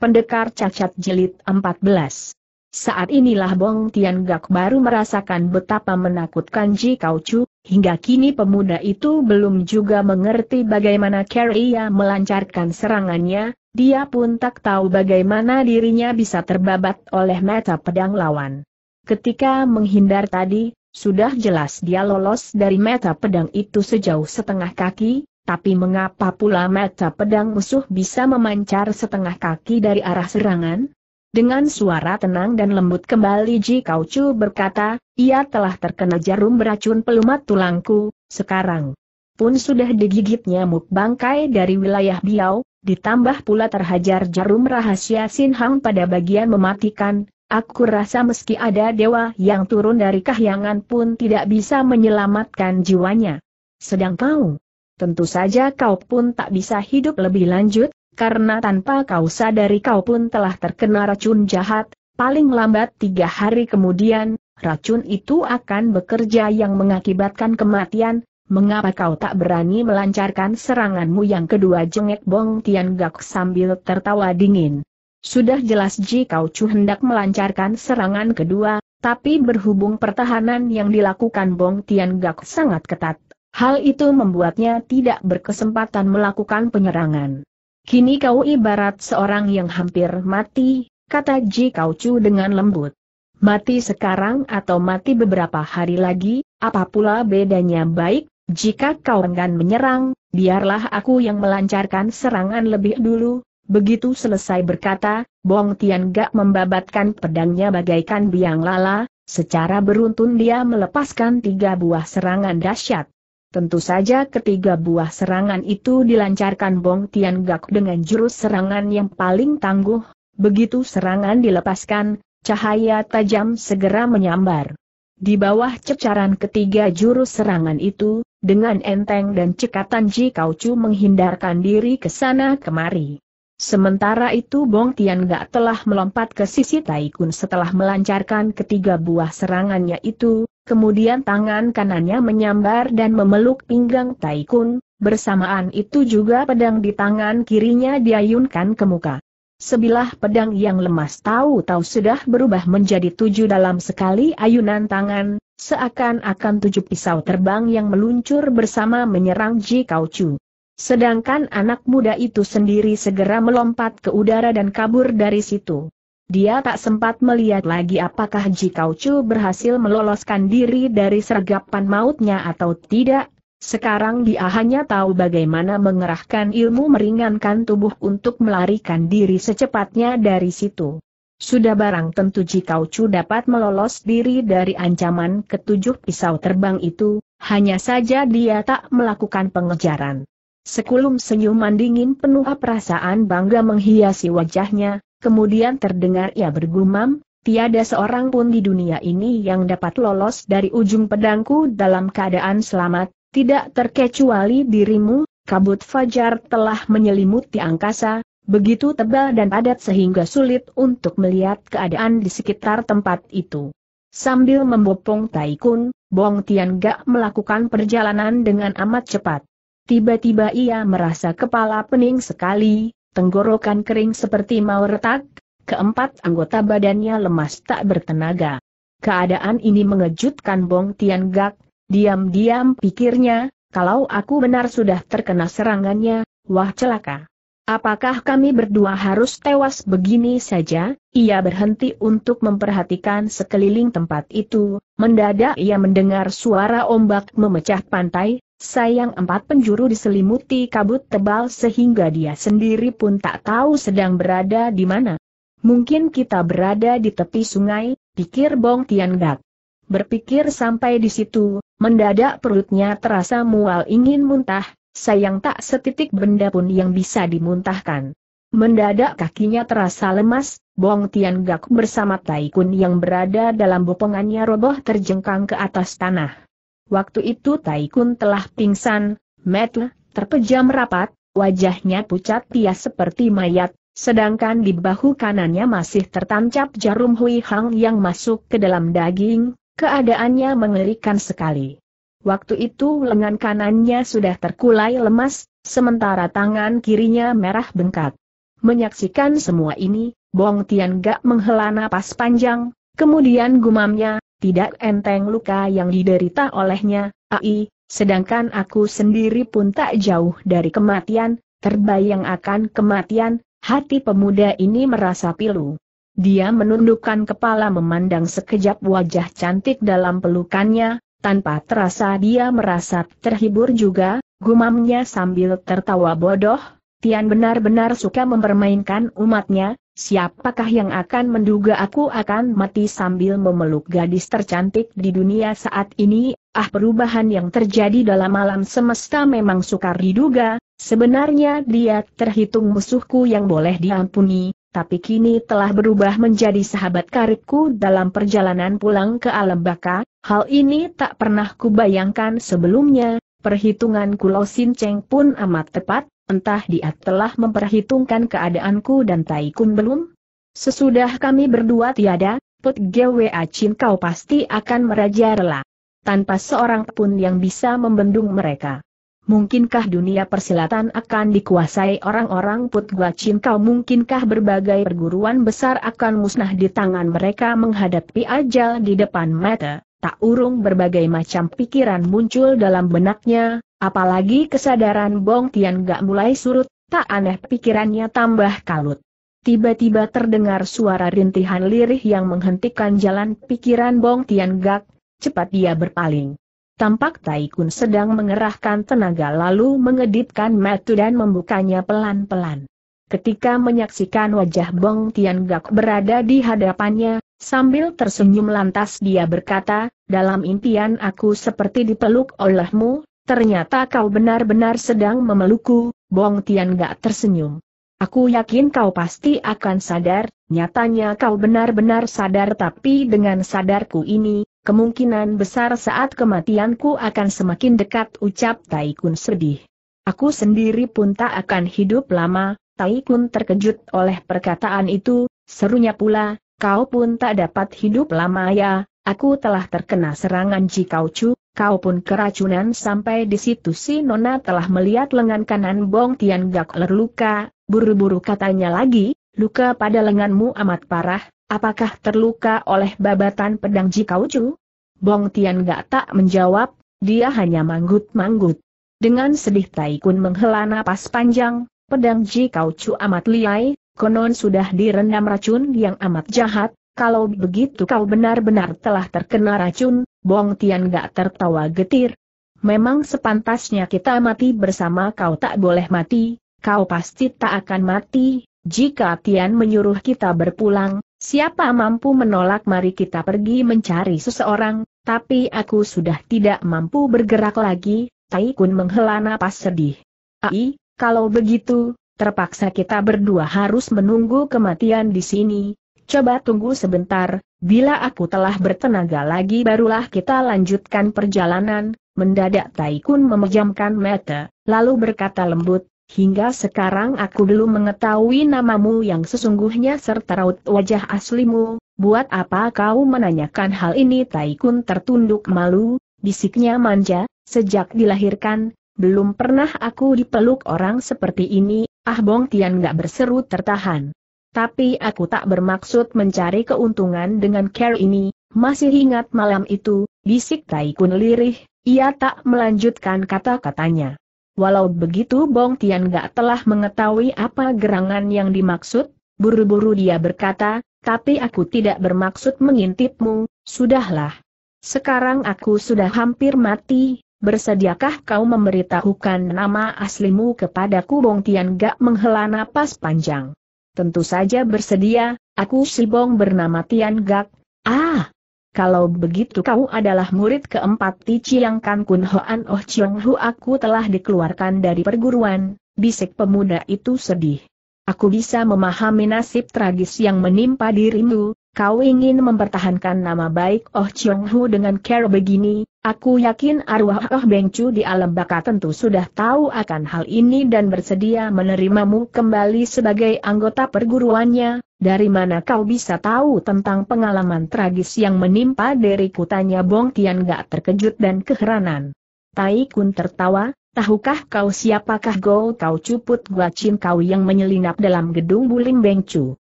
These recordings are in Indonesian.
Pendekar Cacat jelit 14 Saat inilah Bong Tian Gak baru merasakan betapa menakutkan Ji Kau Chu, hingga kini pemuda itu belum juga mengerti bagaimana Carrie melancarkan serangannya, dia pun tak tahu bagaimana dirinya bisa terbabat oleh mata pedang lawan. Ketika menghindar tadi, sudah jelas dia lolos dari mata pedang itu sejauh setengah kaki, tapi mengapa pula mata pedang musuh bisa memancar setengah kaki dari arah serangan? Dengan suara tenang dan lembut kembali Ji Kaucu berkata, ia telah terkena jarum beracun pelumat tulangku, sekarang pun sudah digigit nyamuk bangkai dari wilayah Biau, ditambah pula terhajar jarum rahasia Sinhang pada bagian mematikan, aku rasa meski ada dewa yang turun dari kahyangan pun tidak bisa menyelamatkan jiwanya. Sedang kau, tentu saja kau pun tak bisa hidup lebih lanjut, karena tanpa kau sadari kau pun telah terkena racun jahat, paling lambat tiga hari kemudian, racun itu akan bekerja yang mengakibatkan kematian, mengapa kau tak berani melancarkan seranganmu yang kedua jengek Bong Tian Gak sambil tertawa dingin. Sudah jelas Ji Kau Chu hendak melancarkan serangan kedua, tapi berhubung pertahanan yang dilakukan Bong Tian Gak sangat ketat, Hal itu membuatnya tidak berkesempatan melakukan penyerangan. Kini kau ibarat seorang yang hampir mati, kata Ji Kaucu dengan lembut. Mati sekarang atau mati beberapa hari lagi, apa pula bedanya baik, jika kau enggan menyerang, biarlah aku yang melancarkan serangan lebih dulu. Begitu selesai berkata, Bong Tian Gak membabatkan pedangnya bagaikan biang lala, secara beruntun dia melepaskan tiga buah serangan dahsyat. Tentu saja ketiga buah serangan itu dilancarkan Bong Tian Gak dengan jurus serangan yang paling tangguh, begitu serangan dilepaskan, cahaya tajam segera menyambar. Di bawah cecaran ketiga jurus serangan itu, dengan enteng dan cekatan Ji Kaucu menghindarkan diri ke sana kemari. Sementara itu Bong Tian Gak telah melompat ke sisi Taikun setelah melancarkan ketiga buah serangannya itu, kemudian tangan kanannya menyambar dan memeluk pinggang Taikun, bersamaan itu juga pedang di tangan kirinya diayunkan ke muka. Sebilah pedang yang lemas tahu-tahu sudah berubah menjadi tujuh dalam sekali ayunan tangan, seakan-akan tujuh pisau terbang yang meluncur bersama menyerang Ji Kau Chu. Sedangkan anak muda itu sendiri segera melompat ke udara dan kabur dari situ. Dia tak sempat melihat lagi apakah Jikau Chu berhasil meloloskan diri dari sergapan mautnya atau tidak. Sekarang dia hanya tahu bagaimana mengerahkan ilmu meringankan tubuh untuk melarikan diri secepatnya dari situ. Sudah barang tentu Jikau Chu dapat melolos diri dari ancaman ketujuh pisau terbang itu, hanya saja dia tak melakukan pengejaran. Sekulum senyuman dingin penuh perasaan bangga menghiasi wajahnya, kemudian terdengar ia bergumam, tiada seorang pun di dunia ini yang dapat lolos dari ujung pedangku dalam keadaan selamat, tidak terkecuali dirimu, kabut fajar telah menyelimuti angkasa, begitu tebal dan padat sehingga sulit untuk melihat keadaan di sekitar tempat itu. Sambil membopong Taikun, Bong Tian Gak melakukan perjalanan dengan amat cepat. Tiba-tiba ia merasa kepala pening sekali, tenggorokan kering seperti mau retak, keempat anggota badannya lemas tak bertenaga. Keadaan ini mengejutkan Bong Tian Gak, diam-diam pikirnya, kalau aku benar sudah terkena serangannya, wah celaka. Apakah kami berdua harus tewas begini saja? Ia berhenti untuk memperhatikan sekeliling tempat itu, mendadak ia mendengar suara ombak memecah pantai, Sayang empat penjuru diselimuti kabut tebal sehingga dia sendiri pun tak tahu sedang berada di mana. Mungkin kita berada di tepi sungai, pikir Bong Tian Gak. Berpikir sampai di situ, mendadak perutnya terasa mual ingin muntah, sayang tak setitik benda pun yang bisa dimuntahkan. Mendadak kakinya terasa lemas, Bong Tian Gak bersama Taikun yang berada dalam bopongannya roboh terjengkang ke atas tanah. Waktu itu Taikun telah pingsan, metu, terpejam rapat, wajahnya pucat pias seperti mayat, sedangkan di bahu kanannya masih tertancap jarum Hui Hang yang masuk ke dalam daging, keadaannya mengerikan sekali. Waktu itu lengan kanannya sudah terkulai lemas, sementara tangan kirinya merah bengkak. Menyaksikan semua ini, Bong Tian gak menghela napas panjang, kemudian gumamnya, tidak enteng luka yang diderita olehnya, ai, sedangkan aku sendiri pun tak jauh dari kematian, terbayang akan kematian, hati pemuda ini merasa pilu. Dia menundukkan kepala memandang sekejap wajah cantik dalam pelukannya, tanpa terasa dia merasa terhibur juga, gumamnya sambil tertawa bodoh, Tian benar-benar suka mempermainkan umatnya, Siapakah yang akan menduga aku akan mati sambil memeluk gadis tercantik di dunia saat ini? Ah perubahan yang terjadi dalam alam semesta memang sukar diduga, sebenarnya dia terhitung musuhku yang boleh diampuni, tapi kini telah berubah menjadi sahabat karibku dalam perjalanan pulang ke alam baka, hal ini tak pernah kubayangkan sebelumnya, Perhitungan Kulo Cheng pun amat tepat, Entah dia telah memperhitungkan keadaanku dan Taikun belum? Sesudah kami berdua tiada, Put Gwa Chin kau pasti akan merajalela. Tanpa seorang pun yang bisa membendung mereka. Mungkinkah dunia persilatan akan dikuasai orang-orang Put Gwa Chin kau mungkinkah berbagai perguruan besar akan musnah di tangan mereka menghadapi ajal di depan mata? Tak urung berbagai macam pikiran muncul dalam benaknya, Apalagi kesadaran Bong Tian gak mulai surut, tak aneh pikirannya tambah kalut. Tiba-tiba terdengar suara rintihan lirih yang menghentikan jalan pikiran Bong Tian Gak, cepat dia berpaling. Tampak Taikun sedang mengerahkan tenaga lalu mengedipkan mata dan membukanya pelan-pelan. Ketika menyaksikan wajah Bong Tian Gak berada di hadapannya, sambil tersenyum lantas dia berkata, dalam impian aku seperti dipeluk olehmu, ternyata kau benar-benar sedang memelukku, Bong Tian gak tersenyum. Aku yakin kau pasti akan sadar, nyatanya kau benar-benar sadar tapi dengan sadarku ini, kemungkinan besar saat kematianku akan semakin dekat ucap Taikun sedih. Aku sendiri pun tak akan hidup lama, Taikun terkejut oleh perkataan itu, serunya pula, kau pun tak dapat hidup lama ya, aku telah terkena serangan Ji Chu, kau pun keracunan sampai di situ si Nona telah melihat lengan kanan Bong Tian Gak terluka, buru-buru katanya lagi, luka pada lenganmu amat parah, apakah terluka oleh babatan pedang Ji Chu? Bong Tian Gak tak menjawab, dia hanya manggut-manggut. Dengan sedih Taikun menghela napas panjang, pedang Ji Chu amat liai, konon sudah direndam racun yang amat jahat, kalau begitu kau benar-benar telah terkena racun, Bong Tian gak tertawa getir. Memang sepantasnya kita mati bersama kau tak boleh mati, kau pasti tak akan mati, jika Tian menyuruh kita berpulang, siapa mampu menolak mari kita pergi mencari seseorang, tapi aku sudah tidak mampu bergerak lagi, Tai Kun menghela napas sedih. Ai, kalau begitu, terpaksa kita berdua harus menunggu kematian di sini, Coba tunggu sebentar, bila aku telah bertenaga lagi barulah kita lanjutkan perjalanan, mendadak Taikun memejamkan mata, lalu berkata lembut, hingga sekarang aku belum mengetahui namamu yang sesungguhnya serta raut wajah aslimu, buat apa kau menanyakan hal ini Taikun tertunduk malu, bisiknya manja, sejak dilahirkan, belum pernah aku dipeluk orang seperti ini, ah Bong Tian gak berseru tertahan. Tapi aku tak bermaksud mencari keuntungan dengan care ini, masih ingat malam itu, bisik Taikun lirih, ia tak melanjutkan kata-katanya. Walau begitu Bong Tian gak telah mengetahui apa gerangan yang dimaksud, buru-buru dia berkata, tapi aku tidak bermaksud mengintipmu, sudahlah. Sekarang aku sudah hampir mati, bersediakah kau memberitahukan nama aslimu kepadaku Bong Tian gak menghela napas panjang. Tentu saja bersedia, aku si Bong bernama Tian Gak. Ah! Kalau begitu kau adalah murid keempat Ti Chiang Kan Kun Hoan Oh Chiang Hu aku telah dikeluarkan dari perguruan, bisik pemuda itu sedih. Aku bisa memahami nasib tragis yang menimpa dirimu, kau ingin mempertahankan nama baik Oh Chiang Hu dengan cara begini, Aku yakin arwah Oh Bengcu di alam baka tentu sudah tahu akan hal ini dan bersedia menerimamu kembali sebagai anggota perguruannya, dari mana kau bisa tahu tentang pengalaman tragis yang menimpa diriku tanya Bong Tian gak terkejut dan keheranan. Tai Kun tertawa, tahukah kau siapakah Go kau cuput gua cin kau yang menyelinap dalam gedung Bulim Bengcu?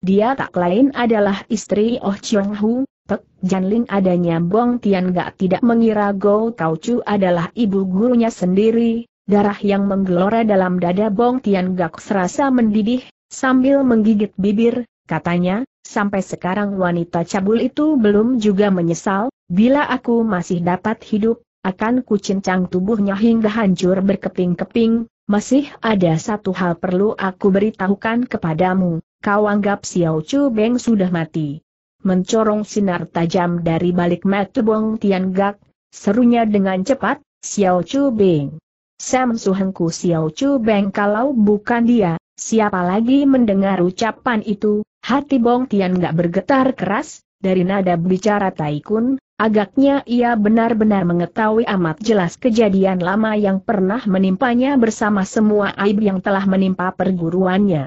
Dia tak lain adalah istri Oh Chiong Hu, Pek Janling adanya Bong Tian gak tidak mengira Go Kau Chu adalah ibu gurunya sendiri, darah yang menggelora dalam dada Bong Tian gak serasa mendidih, sambil menggigit bibir, katanya, sampai sekarang wanita cabul itu belum juga menyesal, bila aku masih dapat hidup, akan kucincang tubuhnya hingga hancur berkeping-keping, masih ada satu hal perlu aku beritahukan kepadamu, kau anggap Xiao Chu Beng sudah mati mencorong sinar tajam dari balik mata Bong Tian Gak, serunya dengan cepat, Xiao Chu Bing. Sam Suhengku Xiao Chu Beng kalau bukan dia, siapa lagi mendengar ucapan itu, hati Bong Tian gak bergetar keras, dari nada bicara Taikun, agaknya ia benar-benar mengetahui amat jelas kejadian lama yang pernah menimpanya bersama semua aib yang telah menimpa perguruannya.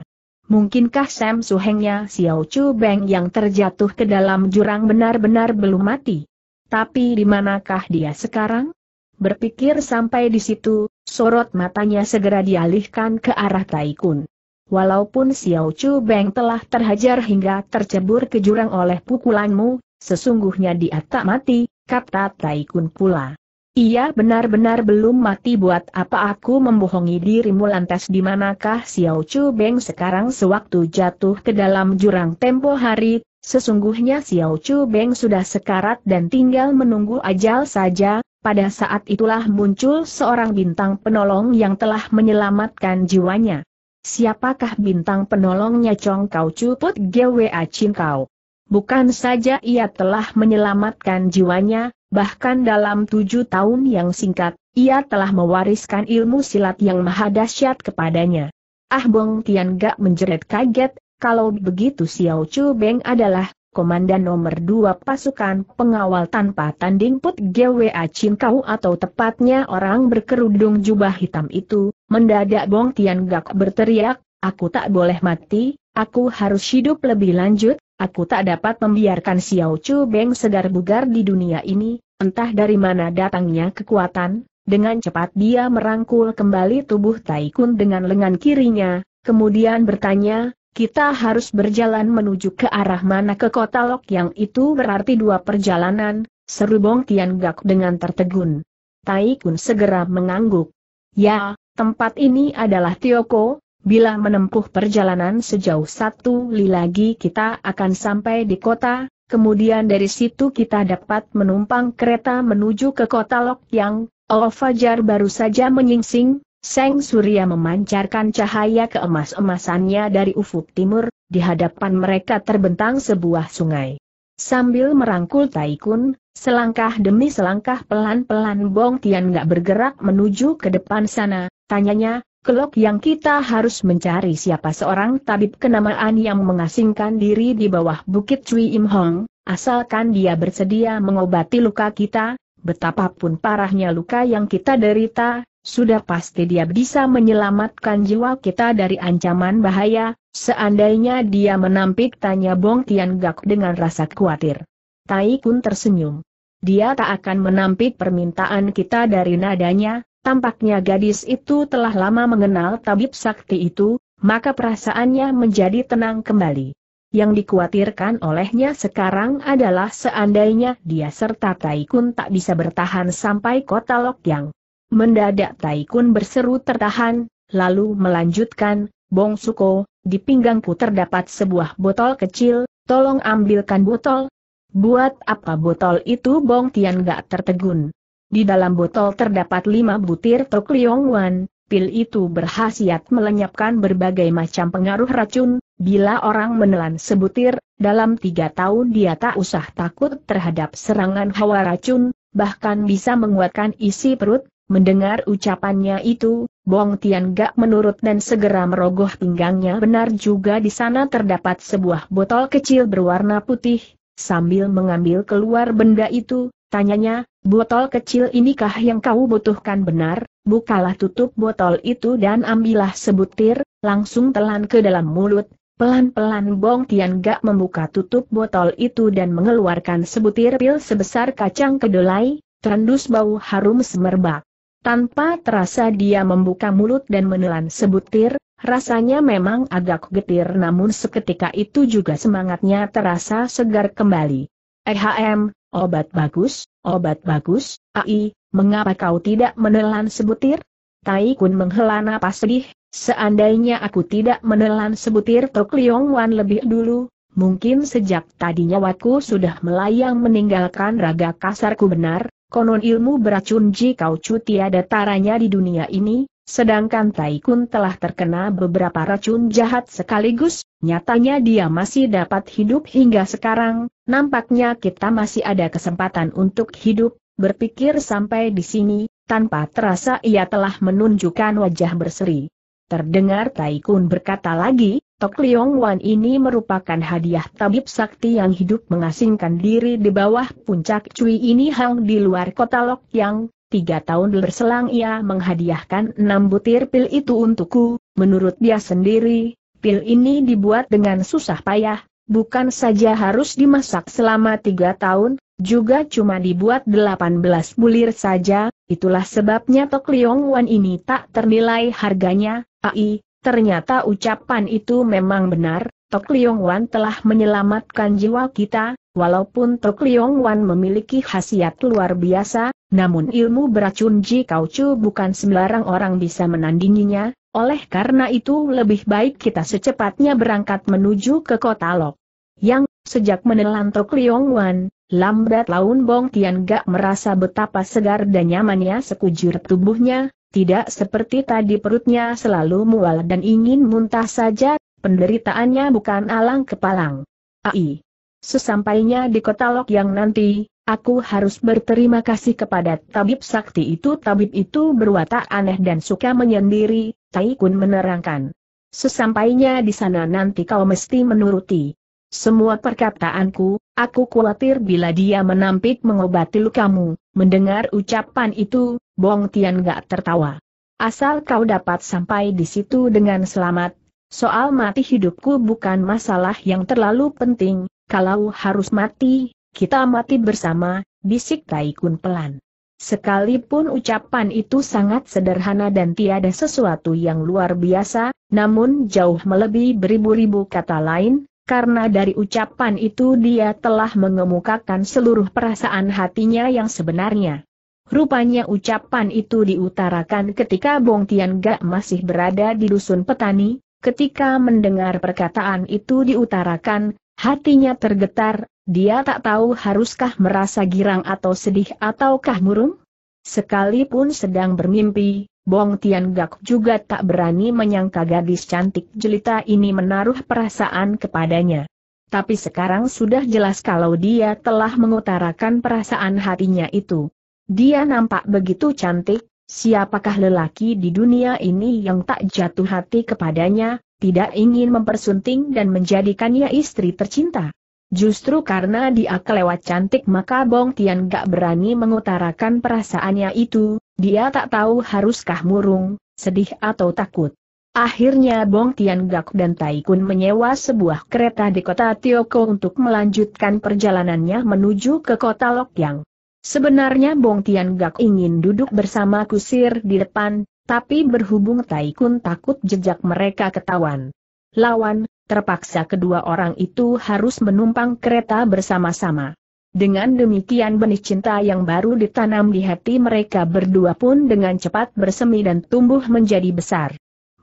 Mungkinkah Sam Suhengnya Xiao Chu Beng yang terjatuh ke dalam jurang benar-benar belum mati? Tapi di manakah dia sekarang? Berpikir sampai di situ, sorot matanya segera dialihkan ke arah Taikun. Walaupun Xiao Chu Beng telah terhajar hingga tercebur ke jurang oleh pukulanmu, sesungguhnya dia tak mati, kata Taikun pula. Ia benar-benar belum mati buat apa aku membohongi dirimu lantas di manakah Xiao Chu Beng sekarang sewaktu jatuh ke dalam jurang tempo hari, sesungguhnya Xiao Chu Beng sudah sekarat dan tinggal menunggu ajal saja, pada saat itulah muncul seorang bintang penolong yang telah menyelamatkan jiwanya. Siapakah bintang penolongnya Chong Kau Chu Put Gwa Chin Kau? Bukan saja ia telah menyelamatkan jiwanya, Bahkan dalam tujuh tahun yang singkat, ia telah mewariskan ilmu silat yang maha dahsyat kepadanya. Ah Bong Tian Gak menjerit kaget, kalau begitu Xiao Chu Beng adalah komandan nomor dua pasukan pengawal tanpa tanding Put GWA Kau atau tepatnya orang berkerudung jubah hitam itu, mendadak Bong Tian Gak berteriak, aku tak boleh mati, aku harus hidup lebih lanjut, Aku tak dapat membiarkan Xiao Chu Beng segar bugar di dunia ini, entah dari mana datangnya kekuatan, dengan cepat dia merangkul kembali tubuh Taikun dengan lengan kirinya, kemudian bertanya, kita harus berjalan menuju ke arah mana ke kota Lok yang itu berarti dua perjalanan, seru Bong Tian Gak dengan tertegun. Taikun segera mengangguk. Ya, tempat ini adalah Tioko, Bila menempuh perjalanan sejauh satu li lagi kita akan sampai di kota, kemudian dari situ kita dapat menumpang kereta menuju ke kota Yang, Al Fajar baru saja menyingsing, Seng Surya memancarkan cahaya keemas-emasannya dari ufuk timur, di hadapan mereka terbentang sebuah sungai. Sambil merangkul Taikun, selangkah demi selangkah pelan-pelan Bong Tian gak bergerak menuju ke depan sana, tanyanya, Kelok yang kita harus mencari siapa seorang tabib kenamaan yang mengasingkan diri di bawah bukit Cui Im Hong, asalkan dia bersedia mengobati luka kita, betapapun parahnya luka yang kita derita, sudah pasti dia bisa menyelamatkan jiwa kita dari ancaman bahaya, seandainya dia menampik tanya Bong Tian Gak dengan rasa khawatir. Tai pun tersenyum. Dia tak akan menampik permintaan kita dari nadanya, Tampaknya gadis itu telah lama mengenal tabib sakti itu, maka perasaannya menjadi tenang kembali. Yang dikhawatirkan olehnya sekarang adalah seandainya dia serta Taikun tak bisa bertahan sampai kota Lokyang. Mendadak Taikun berseru tertahan, lalu melanjutkan, Bong Suko, di pinggangku terdapat sebuah botol kecil, tolong ambilkan botol. Buat apa botol itu Bong Tian gak tertegun. Di dalam botol terdapat lima butir Tok Liong Wan, pil itu berhasiat melenyapkan berbagai macam pengaruh racun, bila orang menelan sebutir, dalam tiga tahun dia tak usah takut terhadap serangan hawa racun, bahkan bisa menguatkan isi perut, mendengar ucapannya itu, Bong Tian gak menurut dan segera merogoh pinggangnya benar juga di sana terdapat sebuah botol kecil berwarna putih, sambil mengambil keluar benda itu, Tanyanya, botol kecil inikah yang kau butuhkan benar? Bukalah tutup botol itu dan ambillah sebutir, langsung telan ke dalam mulut. Pelan-pelan Bong Tian Gak membuka tutup botol itu dan mengeluarkan sebutir pil sebesar kacang kedelai, terendus bau harum semerbak. Tanpa terasa dia membuka mulut dan menelan sebutir, rasanya memang agak getir namun seketika itu juga semangatnya terasa segar kembali. Ehm, Obat bagus, obat bagus, Ai, mengapa kau tidak menelan sebutir? Tai Kun menghela napas sedih, seandainya aku tidak menelan sebutir Tok Liong Wan lebih dulu, mungkin sejak tadinya nyawaku sudah melayang meninggalkan raga kasarku benar, konon ilmu beracun jika Kau Cu tiada taranya di dunia ini, Sedangkan Taikun telah terkena beberapa racun jahat sekaligus, nyatanya dia masih dapat hidup hingga sekarang, nampaknya kita masih ada kesempatan untuk hidup, berpikir sampai di sini, tanpa terasa ia telah menunjukkan wajah berseri. Terdengar Taikun berkata lagi, Tok Liong Wan ini merupakan hadiah tabib sakti yang hidup mengasingkan diri di bawah puncak Cui ini hang di luar kota Lok Yang, Tiga tahun berselang ia menghadiahkan enam butir pil itu untukku, menurut dia sendiri, pil ini dibuat dengan susah payah, bukan saja harus dimasak selama tiga tahun, juga cuma dibuat delapan belas bulir saja, itulah sebabnya Tok Liong Wan ini tak ternilai harganya, ai, ternyata ucapan itu memang benar, Tok Liong Wan telah menyelamatkan jiwa kita, Walaupun Tok Liong Wan memiliki khasiat luar biasa, namun ilmu beracun Ji Kau Chu bukan sembarang orang bisa menandinginya, oleh karena itu lebih baik kita secepatnya berangkat menuju ke kota Lok. Yang, sejak menelan Tok Liong Wan, lambat laun Bong Tian Gak merasa betapa segar dan nyamannya sekujur tubuhnya, tidak seperti tadi perutnya selalu mual dan ingin muntah saja, penderitaannya bukan alang kepalang. Ai. Sesampainya di kota Lok yang nanti, Aku harus berterima kasih kepada tabib sakti itu. Tabib itu berwatak aneh dan suka menyendiri, Taikun menerangkan. Sesampainya di sana nanti kau mesti menuruti. Semua perkataanku, aku khawatir bila dia menampik mengobati lukamu. Mendengar ucapan itu, Bong Tian gak tertawa. Asal kau dapat sampai di situ dengan selamat, soal mati hidupku bukan masalah yang terlalu penting, kalau harus mati, kita mati bersama, bisik Taikun pelan. Sekalipun ucapan itu sangat sederhana dan tiada sesuatu yang luar biasa, namun jauh melebihi beribu-ribu kata lain, karena dari ucapan itu dia telah mengemukakan seluruh perasaan hatinya yang sebenarnya. Rupanya ucapan itu diutarakan ketika Bong Tian Gak masih berada di dusun petani, ketika mendengar perkataan itu diutarakan, hatinya tergetar, dia tak tahu haruskah merasa girang atau sedih ataukah murung? Sekalipun sedang bermimpi, Bong Tian Gak juga tak berani menyangka gadis cantik jelita ini menaruh perasaan kepadanya. Tapi sekarang sudah jelas kalau dia telah mengutarakan perasaan hatinya itu. Dia nampak begitu cantik, siapakah lelaki di dunia ini yang tak jatuh hati kepadanya, tidak ingin mempersunting dan menjadikannya istri tercinta. Justru karena dia kelewat cantik maka Bong Tian gak berani mengutarakan perasaannya itu, dia tak tahu haruskah murung, sedih atau takut. Akhirnya Bong Tian Gak dan Tai Kun menyewa sebuah kereta di kota Tioko untuk melanjutkan perjalanannya menuju ke kota Lokyang. Sebenarnya Bong Tian Gak ingin duduk bersama kusir di depan, tapi berhubung Tai Kun takut jejak mereka ketahuan. Lawan, terpaksa kedua orang itu harus menumpang kereta bersama-sama. Dengan demikian benih cinta yang baru ditanam di hati mereka berdua pun dengan cepat bersemi dan tumbuh menjadi besar.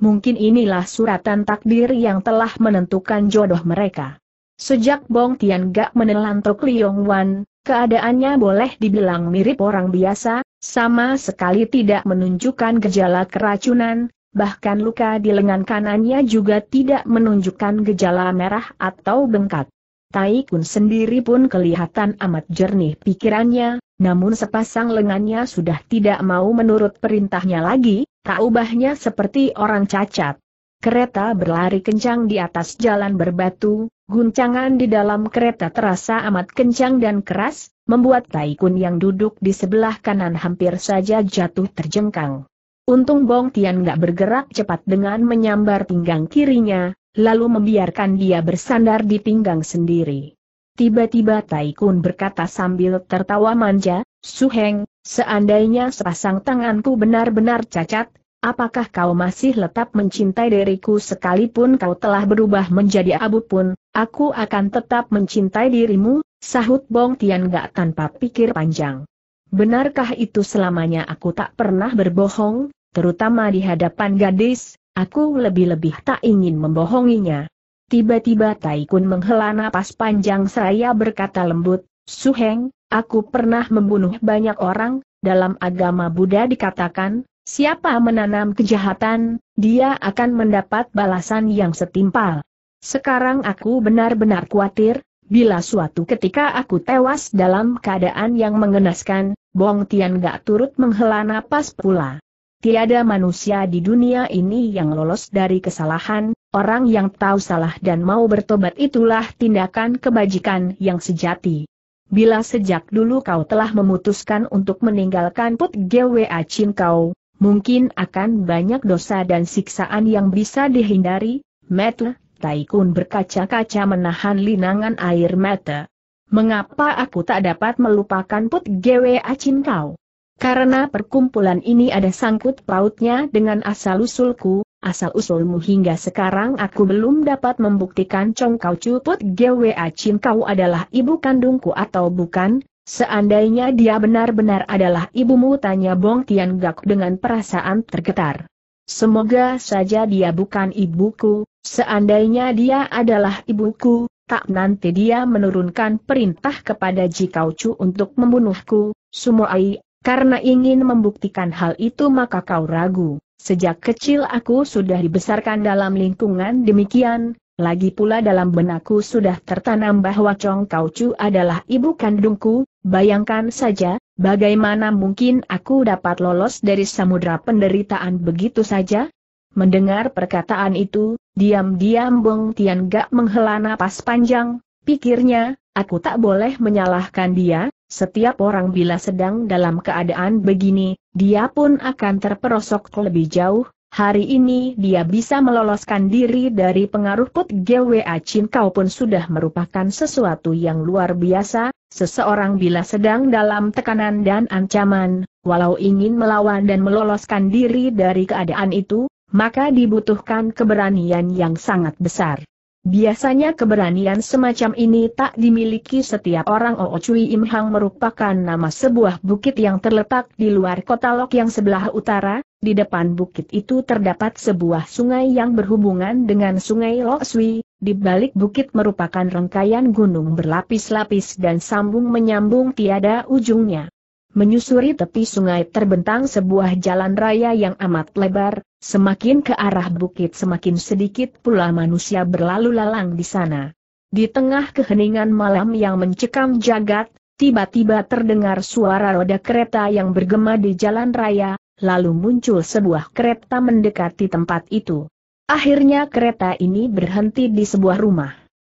Mungkin inilah suratan takdir yang telah menentukan jodoh mereka. Sejak Bong Tian Gak menelan Tok Liong Wan, keadaannya boleh dibilang mirip orang biasa, sama sekali tidak menunjukkan gejala keracunan, bahkan luka di lengan kanannya juga tidak menunjukkan gejala merah atau bengkak. Taikun sendiri pun kelihatan amat jernih pikirannya, namun sepasang lengannya sudah tidak mau menurut perintahnya lagi, tak ubahnya seperti orang cacat. Kereta berlari kencang di atas jalan berbatu, guncangan di dalam kereta terasa amat kencang dan keras, membuat Taikun yang duduk di sebelah kanan hampir saja jatuh terjengkang. Untung Bong Tian gak bergerak cepat dengan menyambar pinggang kirinya, lalu membiarkan dia bersandar di pinggang sendiri. Tiba-tiba Tai berkata sambil tertawa manja, Suheng, seandainya sepasang tanganku benar-benar cacat, apakah kau masih tetap mencintai diriku sekalipun kau telah berubah menjadi abu pun, aku akan tetap mencintai dirimu, sahut Bong Tian gak tanpa pikir panjang. Benarkah itu selamanya aku tak pernah berbohong? terutama di hadapan gadis, aku lebih-lebih tak ingin membohonginya. Tiba-tiba Taikun menghela napas panjang saya berkata lembut, Suheng, aku pernah membunuh banyak orang, dalam agama Buddha dikatakan, siapa menanam kejahatan, dia akan mendapat balasan yang setimpal. Sekarang aku benar-benar khawatir, bila suatu ketika aku tewas dalam keadaan yang mengenaskan, Bong Tian gak turut menghela napas pula. Tiada manusia di dunia ini yang lolos dari kesalahan, orang yang tahu salah dan mau bertobat itulah tindakan kebajikan yang sejati. Bila sejak dulu kau telah memutuskan untuk meninggalkan put GWA Chin kau, mungkin akan banyak dosa dan siksaan yang bisa dihindari, Metle, Taikun berkaca-kaca menahan linangan air mata. Mengapa aku tak dapat melupakan put GWA Chin kau? Karena perkumpulan ini ada sangkut pautnya dengan asal-usulku, asal-usulmu hingga sekarang aku belum dapat membuktikan Congkau Cuput GWA Chin kau adalah ibu kandungku atau bukan, seandainya dia benar-benar adalah ibumu tanya Bong Tian Gak dengan perasaan tergetar. Semoga saja dia bukan ibuku, seandainya dia adalah ibuku, tak nanti dia menurunkan perintah kepada Kau Chu untuk membunuhku, Sumoai, karena ingin membuktikan hal itu maka kau ragu. Sejak kecil aku sudah dibesarkan dalam lingkungan demikian, lagi pula dalam benakku sudah tertanam bahwa Chong Kau Chu adalah ibu kandungku, bayangkan saja, bagaimana mungkin aku dapat lolos dari samudera penderitaan begitu saja? Mendengar perkataan itu, diam-diam Bong Tian Gak menghela napas panjang, pikirnya, aku tak boleh menyalahkan dia, setiap orang bila sedang dalam keadaan begini, dia pun akan terperosok lebih jauh, hari ini dia bisa meloloskan diri dari pengaruh Put GWA Chin Kau pun sudah merupakan sesuatu yang luar biasa, seseorang bila sedang dalam tekanan dan ancaman, walau ingin melawan dan meloloskan diri dari keadaan itu, maka dibutuhkan keberanian yang sangat besar. Biasanya keberanian semacam ini tak dimiliki setiap orang Oo oh, oh, Cui Im Hang merupakan nama sebuah bukit yang terletak di luar kota Lok yang sebelah utara, di depan bukit itu terdapat sebuah sungai yang berhubungan dengan sungai Lok Sui, di balik bukit merupakan rangkaian gunung berlapis-lapis dan sambung menyambung tiada ujungnya. Menyusuri tepi sungai terbentang sebuah jalan raya yang amat lebar, Semakin ke arah bukit semakin sedikit pula manusia berlalu lalang di sana. Di tengah keheningan malam yang mencekam jagat, tiba-tiba terdengar suara roda kereta yang bergema di jalan raya, lalu muncul sebuah kereta mendekati tempat itu. Akhirnya kereta ini berhenti di sebuah rumah.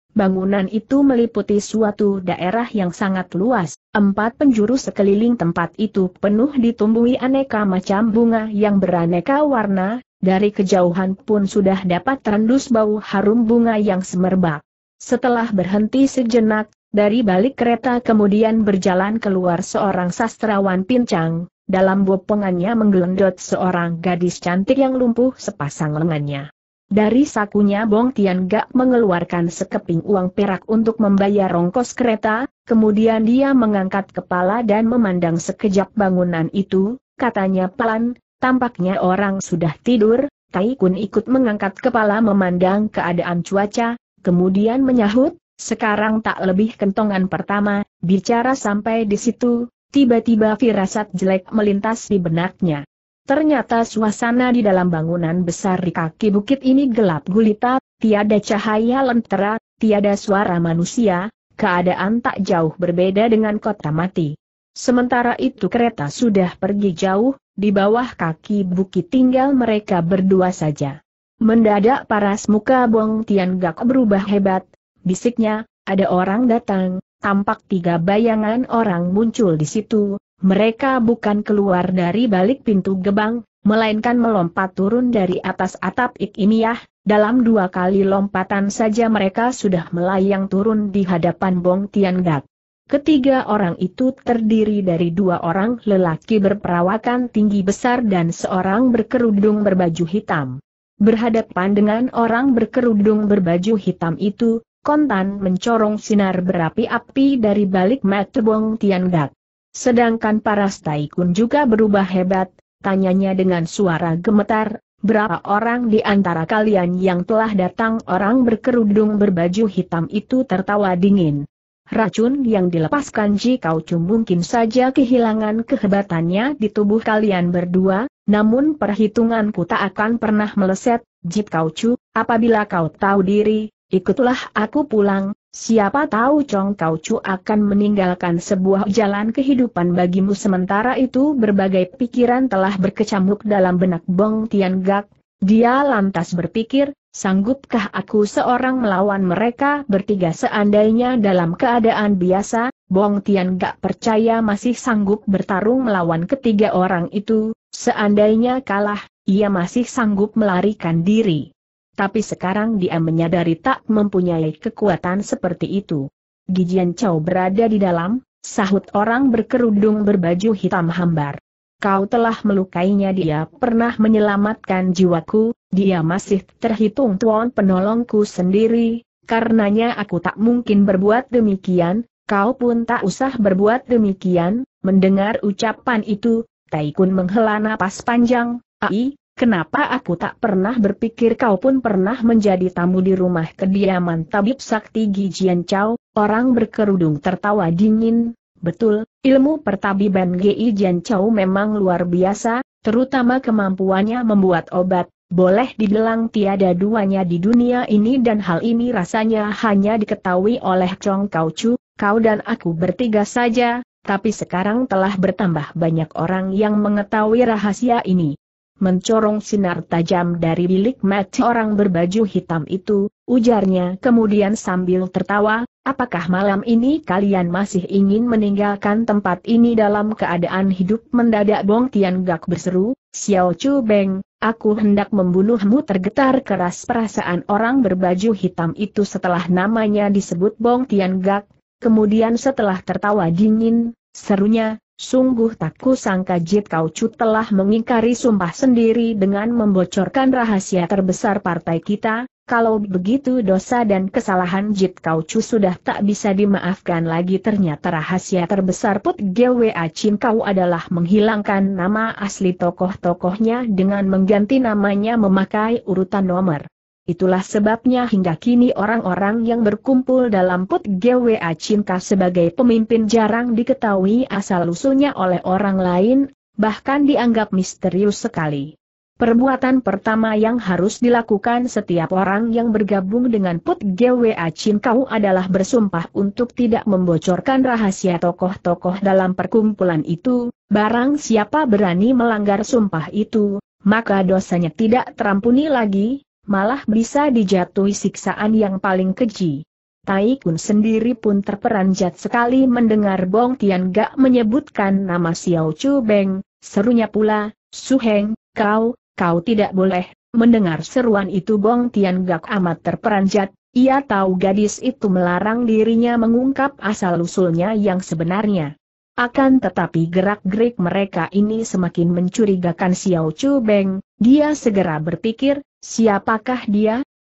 Bangunan itu meliputi suatu daerah yang sangat luas, empat penjuru sekeliling tempat itu penuh ditumbuhi aneka macam bunga yang beraneka warna, dari kejauhan pun sudah dapat terendus bau harum bunga yang semerbak. Setelah berhenti sejenak, dari balik kereta kemudian berjalan keluar seorang sastrawan pincang, dalam bopongannya menggelendot seorang gadis cantik yang lumpuh sepasang lengannya. Dari sakunya Bong Tian Gak mengeluarkan sekeping uang perak untuk membayar rongkos kereta, kemudian dia mengangkat kepala dan memandang sekejap bangunan itu, katanya pelan, tampaknya orang sudah tidur, Tai Kun ikut mengangkat kepala memandang keadaan cuaca, kemudian menyahut, sekarang tak lebih kentongan pertama, bicara sampai di situ, tiba-tiba firasat jelek melintas di benaknya. Ternyata suasana di dalam bangunan besar di kaki bukit ini gelap gulita, tiada cahaya lentera, tiada suara manusia, keadaan tak jauh berbeda dengan kota mati. Sementara itu kereta sudah pergi jauh, di bawah kaki bukit tinggal mereka berdua saja. Mendadak paras muka Bong Tian Gak berubah hebat, bisiknya, ada orang datang, tampak tiga bayangan orang muncul di situ, mereka bukan keluar dari balik pintu gebang, melainkan melompat turun dari atas atap ikimiah, dalam dua kali lompatan saja mereka sudah melayang turun di hadapan Bong Tian Gak. Ketiga orang itu terdiri dari dua orang lelaki berperawakan tinggi besar dan seorang berkerudung berbaju hitam. Berhadapan dengan orang berkerudung berbaju hitam itu, kontan mencorong sinar berapi-api dari balik mata Bong Tian Gak. Sedangkan paras Taikun juga berubah hebat, tanyanya dengan suara gemetar, berapa orang di antara kalian yang telah datang orang berkerudung berbaju hitam itu tertawa dingin. Racun yang dilepaskan Ji Jikaucu mungkin saja kehilangan kehebatannya di tubuh kalian berdua, namun perhitunganku tak akan pernah meleset, Jikaucu, apabila kau tahu diri, ikutlah aku pulang, Siapa tahu Chong Kau Chu akan meninggalkan sebuah jalan kehidupan bagimu sementara itu berbagai pikiran telah berkecamuk dalam benak Bong Tian Gak. Dia lantas berpikir, sanggupkah aku seorang melawan mereka bertiga seandainya dalam keadaan biasa, Bong Tian Gak percaya masih sanggup bertarung melawan ketiga orang itu, seandainya kalah, ia masih sanggup melarikan diri tapi sekarang dia menyadari tak mempunyai kekuatan seperti itu. Gijian Chow berada di dalam, sahut orang berkerudung berbaju hitam hambar. Kau telah melukainya dia pernah menyelamatkan jiwaku, dia masih terhitung tuan penolongku sendiri, karenanya aku tak mungkin berbuat demikian, kau pun tak usah berbuat demikian, mendengar ucapan itu, Taikun menghela napas panjang, ai, Kenapa aku tak pernah berpikir kau pun pernah menjadi tamu di rumah kediaman tabib sakti Gijian Chow, orang berkerudung tertawa dingin, betul, ilmu pertabiban Gijian Chow memang luar biasa, terutama kemampuannya membuat obat, boleh dibilang tiada duanya di dunia ini dan hal ini rasanya hanya diketahui oleh Chong Kau Chu, kau dan aku bertiga saja, tapi sekarang telah bertambah banyak orang yang mengetahui rahasia ini mencorong sinar tajam dari bilik mati orang berbaju hitam itu, ujarnya kemudian sambil tertawa, apakah malam ini kalian masih ingin meninggalkan tempat ini dalam keadaan hidup mendadak Bong Tian Gak berseru, Xiao Chu Beng, aku hendak membunuhmu tergetar keras perasaan orang berbaju hitam itu setelah namanya disebut Bong Tian Gak, kemudian setelah tertawa dingin, serunya, Sungguh tak kusangka Jit Chu telah mengingkari sumpah sendiri dengan membocorkan rahasia terbesar partai kita, kalau begitu dosa dan kesalahan Jit Chu sudah tak bisa dimaafkan lagi ternyata rahasia terbesar Put GWA Chin Kau adalah menghilangkan nama asli tokoh-tokohnya dengan mengganti namanya memakai urutan nomor. Itulah sebabnya hingga kini orang-orang yang berkumpul dalam put GWA Cinka sebagai pemimpin jarang diketahui asal-usulnya oleh orang lain, bahkan dianggap misterius sekali. Perbuatan pertama yang harus dilakukan setiap orang yang bergabung dengan put GWA Cinkau adalah bersumpah untuk tidak membocorkan rahasia tokoh-tokoh dalam perkumpulan itu, barang siapa berani melanggar sumpah itu, maka dosanya tidak terampuni lagi, malah bisa dijatuhi siksaan yang paling keji. Tai Kun sendiri pun terperanjat sekali mendengar Bong Tian Gak menyebutkan nama Xiao Chu Beng, serunya pula, Su Suheng, kau, kau tidak boleh, mendengar seruan itu Bong Tian Gak amat terperanjat, ia tahu gadis itu melarang dirinya mengungkap asal-usulnya yang sebenarnya. Akan tetapi gerak-gerik mereka ini semakin mencurigakan Xiao Chu Beng, dia segera berpikir, Siapakah dia?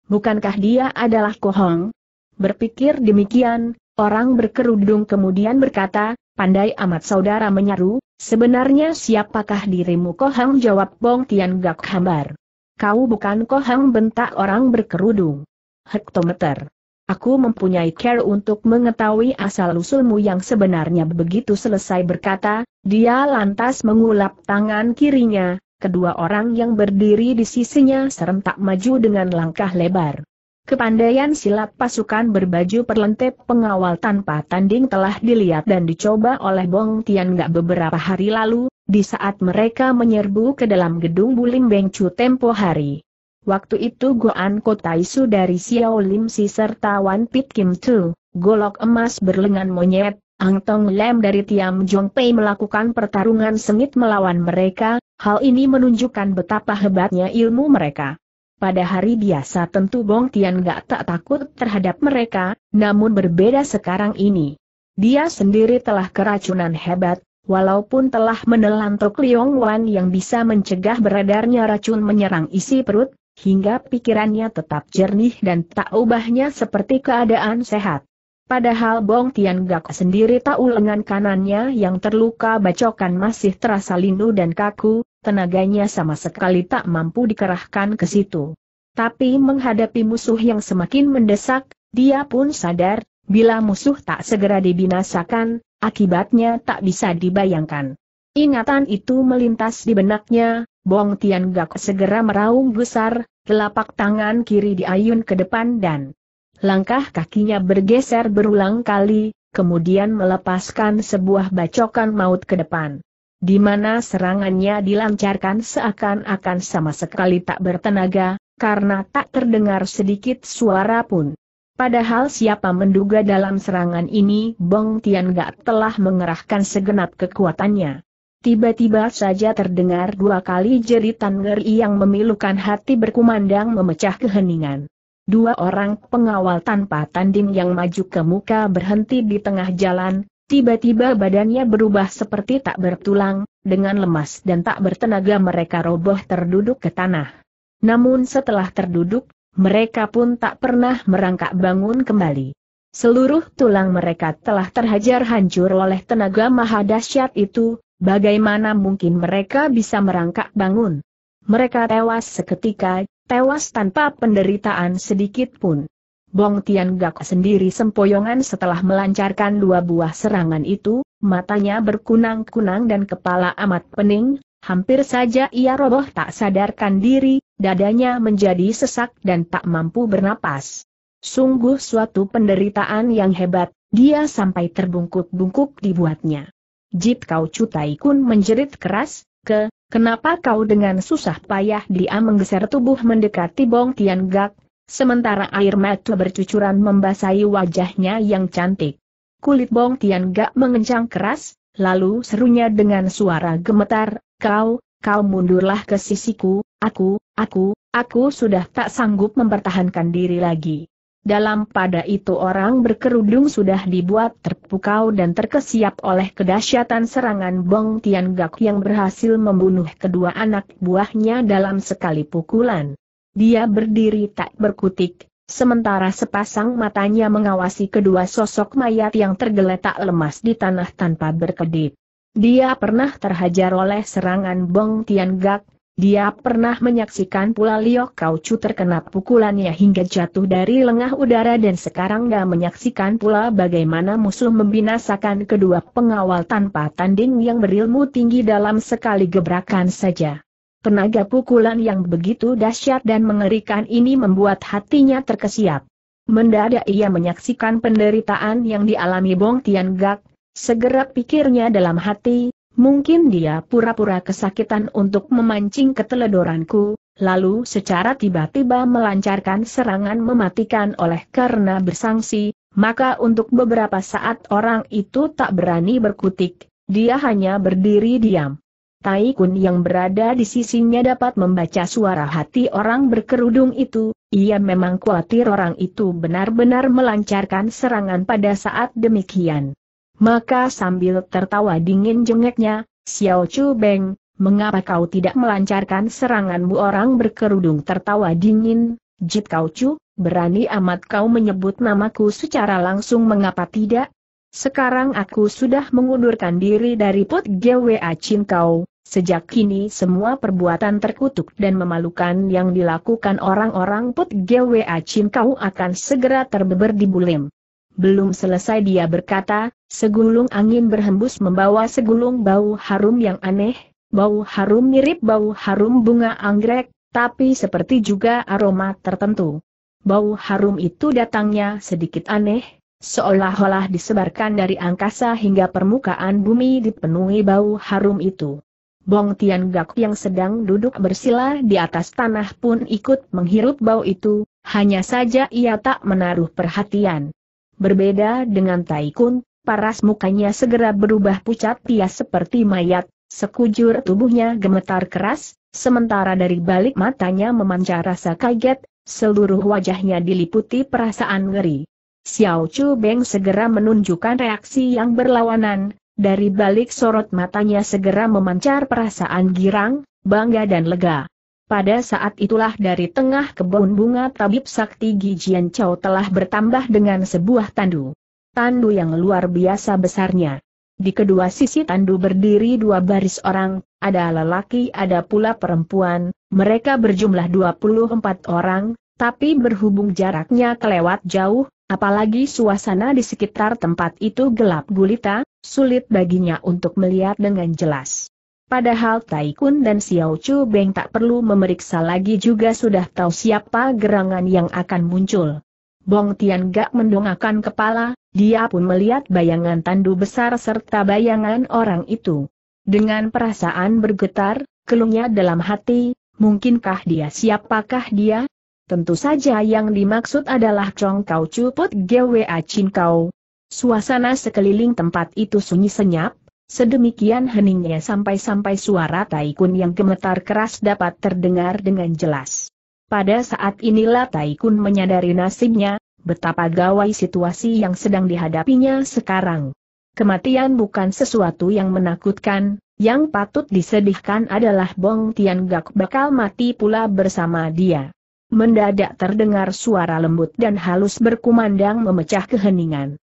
Bukankah dia adalah Kohong? Berpikir demikian, orang berkerudung kemudian berkata, pandai amat saudara menyaru, sebenarnya siapakah dirimu Kohang jawab Bong Tian Gak Hambar. Kau bukan Kohang bentak orang berkerudung. Hektometer. Aku mempunyai care untuk mengetahui asal-usulmu yang sebenarnya begitu selesai berkata, dia lantas mengulap tangan kirinya, kedua orang yang berdiri di sisinya serentak maju dengan langkah lebar. Kepandaian silat pasukan berbaju perlentep pengawal tanpa tanding telah dilihat dan dicoba oleh Bong Tian Gak beberapa hari lalu, di saat mereka menyerbu ke dalam gedung Bulim Bengcu tempo hari. Waktu itu Goan Kotaisu dari Xiao Lim Si serta Wan Pit Kim Tu, golok emas berlengan monyet, Ang Tong Lem dari Tiam Jong Pei melakukan pertarungan sengit melawan mereka, Hal ini menunjukkan betapa hebatnya ilmu mereka. Pada hari biasa tentu Bong Tian gak tak takut terhadap mereka, namun berbeda sekarang ini. Dia sendiri telah keracunan hebat, walaupun telah menelan Tok Liong Wan yang bisa mencegah beredarnya racun menyerang isi perut, hingga pikirannya tetap jernih dan tak ubahnya seperti keadaan sehat. Padahal Bong Tian Gak sendiri tahu lengan kanannya yang terluka bacokan masih terasa lindu dan kaku, tenaganya sama sekali tak mampu dikerahkan ke situ. Tapi menghadapi musuh yang semakin mendesak, dia pun sadar, bila musuh tak segera dibinasakan, akibatnya tak bisa dibayangkan. Ingatan itu melintas di benaknya, Bong Tian Gak segera meraung besar. telapak tangan kiri diayun ke depan dan langkah kakinya bergeser berulang kali, kemudian melepaskan sebuah bacokan maut ke depan di mana serangannya dilancarkan seakan-akan sama sekali tak bertenaga, karena tak terdengar sedikit suara pun. Padahal siapa menduga dalam serangan ini Bong Tian gak telah mengerahkan segenap kekuatannya. Tiba-tiba saja terdengar dua kali jeritan ngeri yang memilukan hati berkumandang memecah keheningan. Dua orang pengawal tanpa tanding yang maju ke muka berhenti di tengah jalan, Tiba-tiba badannya berubah seperti tak bertulang, dengan lemas dan tak bertenaga mereka roboh terduduk ke tanah. Namun setelah terduduk, mereka pun tak pernah merangkak bangun kembali. Seluruh tulang mereka telah terhajar hancur oleh tenaga maha dahsyat itu, bagaimana mungkin mereka bisa merangkak bangun? Mereka tewas seketika, tewas tanpa penderitaan sedikit pun. Bong Tian Gak sendiri sempoyongan setelah melancarkan dua buah serangan itu, matanya berkunang-kunang dan kepala amat pening, hampir saja ia roboh tak sadarkan diri, dadanya menjadi sesak dan tak mampu bernapas. Sungguh suatu penderitaan yang hebat, dia sampai terbungkuk-bungkuk dibuatnya. Jip Kau Cutai Kun menjerit keras, ke, kenapa kau dengan susah payah dia menggeser tubuh mendekati Bong Tian Gak, Sementara air mata bercucuran membasahi wajahnya yang cantik. Kulit Bong Tian gak mengencang keras, lalu serunya dengan suara gemetar, kau, kau mundurlah ke sisiku, aku, aku, aku sudah tak sanggup mempertahankan diri lagi. Dalam pada itu orang berkerudung sudah dibuat terpukau dan terkesiap oleh kedahsyatan serangan Bong Tian Gak yang berhasil membunuh kedua anak buahnya dalam sekali pukulan. Dia berdiri tak berkutik, sementara sepasang matanya mengawasi kedua sosok mayat yang tergeletak lemas di tanah tanpa berkedip. Dia pernah terhajar oleh serangan Bong Tian Gak, dia pernah menyaksikan pula Liok Kau Chu terkena pukulannya hingga jatuh dari lengah udara dan sekarang dia menyaksikan pula bagaimana musuh membinasakan kedua pengawal tanpa tanding yang berilmu tinggi dalam sekali gebrakan saja. Tenaga pukulan yang begitu dahsyat dan mengerikan ini membuat hatinya terkesiap. Mendadak ia menyaksikan penderitaan yang dialami Bong Tian Gak, segera pikirnya dalam hati, mungkin dia pura-pura kesakitan untuk memancing keteledoranku, lalu secara tiba-tiba melancarkan serangan mematikan oleh karena bersangsi, maka untuk beberapa saat orang itu tak berani berkutik, dia hanya berdiri diam. Tai Kun yang berada di sisinya dapat membaca suara hati orang berkerudung itu, ia memang khawatir orang itu benar-benar melancarkan serangan pada saat demikian. Maka sambil tertawa dingin jengeknya, Xiao Chu Beng, mengapa kau tidak melancarkan seranganmu orang berkerudung tertawa dingin, Jit Kau Chu, berani amat kau menyebut namaku secara langsung mengapa tidak? Sekarang aku sudah mengundurkan diri dari pot GWA Cinkau, sejak kini semua perbuatan terkutuk dan memalukan yang dilakukan orang-orang Put GWA Cinkau akan segera terbeber di bulim. Belum selesai dia berkata, segulung angin berhembus membawa segulung bau harum yang aneh, bau harum mirip bau harum bunga anggrek, tapi seperti juga aroma tertentu. Bau harum itu datangnya sedikit aneh, Seolah-olah disebarkan dari angkasa hingga permukaan bumi dipenuhi bau harum itu. Bong Tian Gak yang sedang duduk bersila di atas tanah pun ikut menghirup bau itu, hanya saja ia tak menaruh perhatian. Berbeda dengan Tai Kun, paras mukanya segera berubah pucat pias seperti mayat, sekujur tubuhnya gemetar keras, sementara dari balik matanya memancar rasa kaget, seluruh wajahnya diliputi perasaan ngeri. Xiao Chu Beng segera menunjukkan reaksi yang berlawanan, dari balik sorot matanya segera memancar perasaan girang, bangga dan lega. Pada saat itulah dari tengah kebun bunga tabib sakti Gijian Chow telah bertambah dengan sebuah tandu. Tandu yang luar biasa besarnya. Di kedua sisi tandu berdiri dua baris orang, ada lelaki ada pula perempuan, mereka berjumlah 24 orang, tapi berhubung jaraknya kelewat jauh, Apalagi suasana di sekitar tempat itu gelap gulita, sulit baginya untuk melihat dengan jelas. Padahal Taikun dan Xiao Chu Beng tak perlu memeriksa lagi juga sudah tahu siapa gerangan yang akan muncul. Bong Tian Gak mendongakkan kepala, dia pun melihat bayangan tandu besar serta bayangan orang itu. Dengan perasaan bergetar, kelungnya dalam hati, mungkinkah dia siapakah dia, Tentu saja yang dimaksud adalah Chong Kau Cuput Gwa Chin Kau. Suasana sekeliling tempat itu sunyi senyap, sedemikian heningnya sampai-sampai suara Taikun yang gemetar keras dapat terdengar dengan jelas. Pada saat inilah Taikun menyadari nasibnya, betapa gawai situasi yang sedang dihadapinya sekarang. Kematian bukan sesuatu yang menakutkan, yang patut disedihkan adalah Bong Tian Gak bakal mati pula bersama dia. Mendadak terdengar suara lembut dan halus berkumandang memecah keheningan.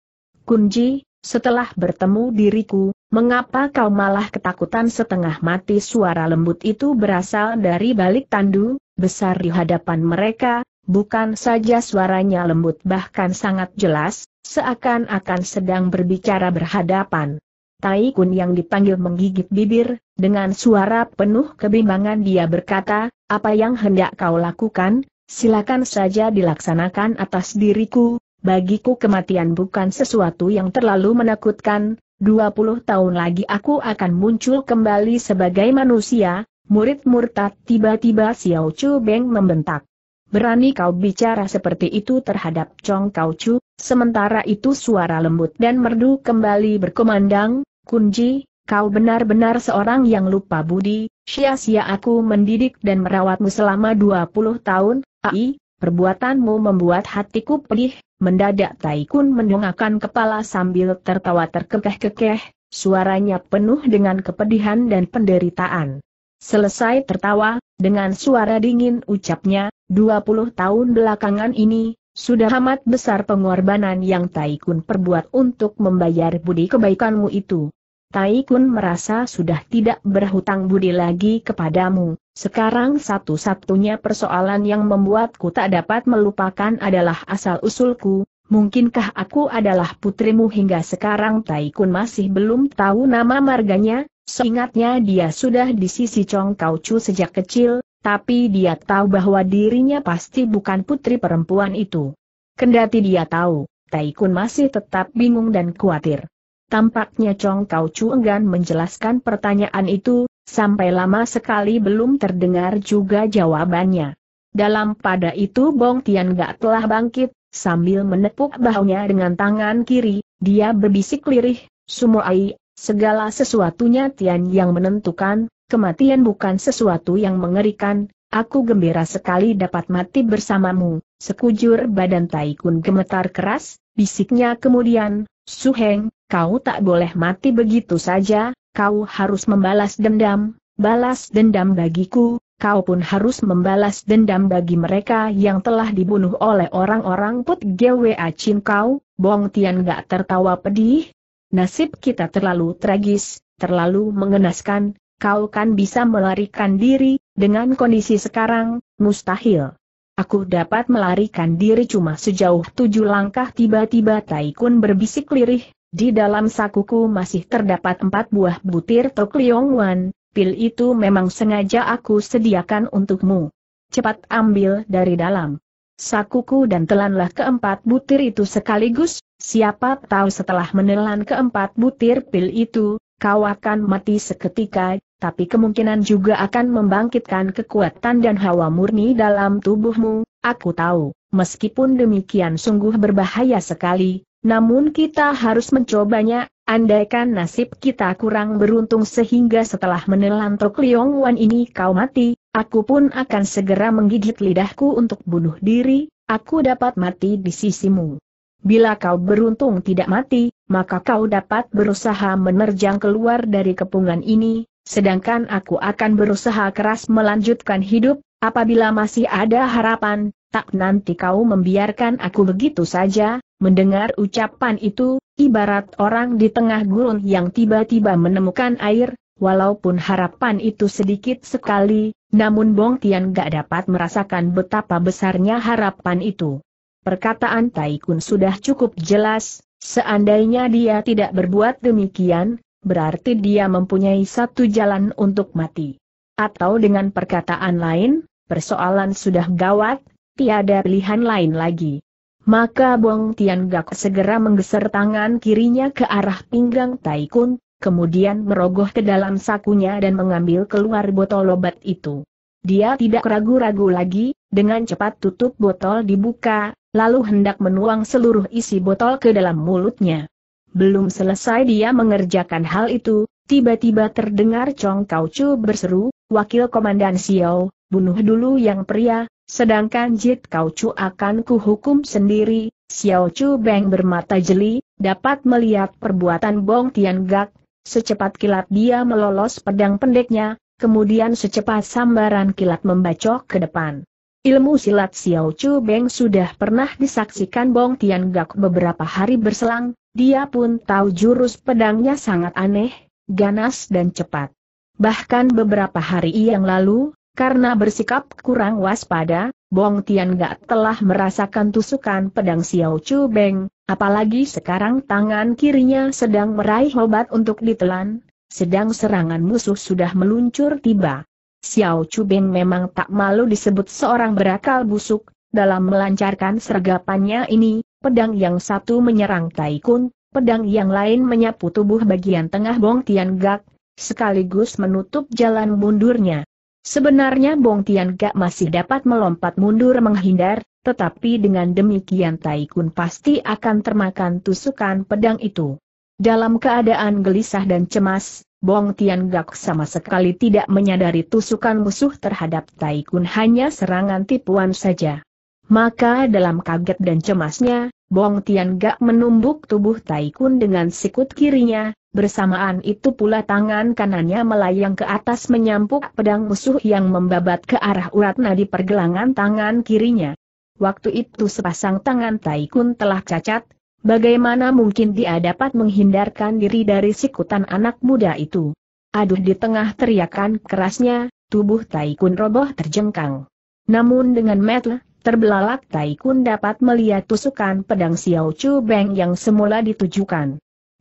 Kunji, setelah bertemu diriku, mengapa kau malah ketakutan setengah mati suara lembut itu berasal dari balik tandu, besar di hadapan mereka, bukan saja suaranya lembut bahkan sangat jelas, seakan-akan sedang berbicara berhadapan. Taikun yang dipanggil menggigit bibir, dengan suara penuh kebimbangan dia berkata, apa yang hendak kau lakukan, silakan saja dilaksanakan atas diriku, bagiku kematian bukan sesuatu yang terlalu menakutkan, 20 tahun lagi aku akan muncul kembali sebagai manusia, murid murtad tiba-tiba Xiao Chu Beng membentak. Berani kau bicara seperti itu terhadap Chong Kau Chu, sementara itu suara lembut dan merdu kembali berkumandang, Kunji, kau benar-benar seorang yang lupa budi, sia-sia aku mendidik dan merawatmu selama 20 tahun, Ai, perbuatanmu membuat hatiku pedih, mendadak Taikun mendongakkan kepala sambil tertawa terkekeh-kekeh, suaranya penuh dengan kepedihan dan penderitaan. Selesai tertawa, dengan suara dingin ucapnya, 20 tahun belakangan ini, sudah amat besar pengorbanan yang Taikun perbuat untuk membayar budi kebaikanmu itu. Tai Kun merasa sudah tidak berhutang budi lagi kepadamu. Sekarang satu-satunya persoalan yang membuatku tak dapat melupakan adalah asal-usulku. Mungkinkah aku adalah putrimu hingga sekarang Tai Kun masih belum tahu nama marganya? Seingatnya dia sudah di sisi Chong Kau Chu sejak kecil, tapi dia tahu bahwa dirinya pasti bukan putri perempuan itu. Kendati dia tahu, Tai Kun masih tetap bingung dan khawatir. Tampaknya Chong Kau Chu enggan menjelaskan pertanyaan itu, sampai lama sekali belum terdengar juga jawabannya. Dalam pada itu Bong Tian Gak telah bangkit, sambil menepuk bahunya dengan tangan kiri, dia berbisik lirih, Sumuai, segala sesuatunya Tian yang menentukan, kematian bukan sesuatu yang mengerikan, aku gembira sekali dapat mati bersamamu, sekujur badan Taikun gemetar keras, bisiknya kemudian, Suheng, kau tak boleh mati begitu saja, kau harus membalas dendam, balas dendam bagiku, kau pun harus membalas dendam bagi mereka yang telah dibunuh oleh orang-orang Put Gwa Chin kau, Bong Tian gak tertawa pedih. Nasib kita terlalu tragis, terlalu mengenaskan, kau kan bisa melarikan diri, dengan kondisi sekarang, mustahil. Aku dapat melarikan diri cuma sejauh tujuh langkah tiba-tiba Taikun berbisik lirih, di dalam sakuku masih terdapat empat buah butir Tok Liong Wan, pil itu memang sengaja aku sediakan untukmu. Cepat ambil dari dalam. Sakuku dan telanlah keempat butir itu sekaligus, siapa tahu setelah menelan keempat butir pil itu, kau akan mati seketika, tapi kemungkinan juga akan membangkitkan kekuatan dan hawa murni dalam tubuhmu, aku tahu, meskipun demikian sungguh berbahaya sekali, namun kita harus mencobanya, andaikan nasib kita kurang beruntung sehingga setelah menelan Tok Liong Wan ini kau mati, aku pun akan segera menggigit lidahku untuk bunuh diri, aku dapat mati di sisimu. Bila kau beruntung tidak mati, maka kau dapat berusaha menerjang keluar dari kepungan ini, sedangkan aku akan berusaha keras melanjutkan hidup, apabila masih ada harapan, tak nanti kau membiarkan aku begitu saja, Mendengar ucapan itu, ibarat orang di tengah gurun yang tiba-tiba menemukan air, walaupun harapan itu sedikit sekali, namun Bong Tian gak dapat merasakan betapa besarnya harapan itu. Perkataan Taikun sudah cukup jelas, seandainya dia tidak berbuat demikian, berarti dia mempunyai satu jalan untuk mati. Atau dengan perkataan lain, persoalan sudah gawat, tiada pilihan lain lagi. Maka Bong Gak segera menggeser tangan kirinya ke arah pinggang Taikun, kemudian merogoh ke dalam sakunya dan mengambil keluar botol obat itu. Dia tidak ragu-ragu lagi, dengan cepat tutup botol dibuka, lalu hendak menuang seluruh isi botol ke dalam mulutnya. Belum selesai dia mengerjakan hal itu, tiba-tiba terdengar Chong Kau Chu berseru, Wakil Komandan Xiao, bunuh dulu yang pria, Sedangkan Jit Kau Chu akan kuhukum sendiri, Xiao Chu Beng bermata jeli, dapat melihat perbuatan Bong Tian Gak, secepat kilat dia melolos pedang pendeknya, kemudian secepat sambaran kilat membacok ke depan. Ilmu silat Xiao Chu Beng sudah pernah disaksikan Bong Tian Gak beberapa hari berselang, dia pun tahu jurus pedangnya sangat aneh, ganas dan cepat. Bahkan beberapa hari yang lalu, karena bersikap kurang waspada, Bong Tian Gak telah merasakan tusukan pedang Xiao Chu Beng, apalagi sekarang tangan kirinya sedang meraih obat untuk ditelan, sedang serangan musuh sudah meluncur tiba. Xiao Chu Beng memang tak malu disebut seorang berakal busuk, dalam melancarkan sergapannya ini, pedang yang satu menyerang Taikun, pedang yang lain menyapu tubuh bagian tengah Bong Tian Gak, sekaligus menutup jalan mundurnya. Sebenarnya Bong Tian Gak masih dapat melompat mundur menghindar, tetapi dengan demikian Tai Kun pasti akan termakan tusukan pedang itu. Dalam keadaan gelisah dan cemas, Bong Tian Gak sama sekali tidak menyadari tusukan musuh terhadap Tai Kun hanya serangan tipuan saja. Maka dalam kaget dan cemasnya, Bong Tian Gak menumbuk tubuh Tai Kun dengan sikut kirinya, Bersamaan itu pula tangan kanannya melayang ke atas menyampuk pedang musuh yang membabat ke arah urat nadi pergelangan tangan kirinya. Waktu itu sepasang tangan Taikun telah cacat, bagaimana mungkin dia dapat menghindarkan diri dari sikutan anak muda itu. Aduh di tengah teriakan kerasnya, tubuh Taikun roboh terjengkang. Namun dengan metel, terbelalak Taikun dapat melihat tusukan pedang Xiao Chu Beng yang semula ditujukan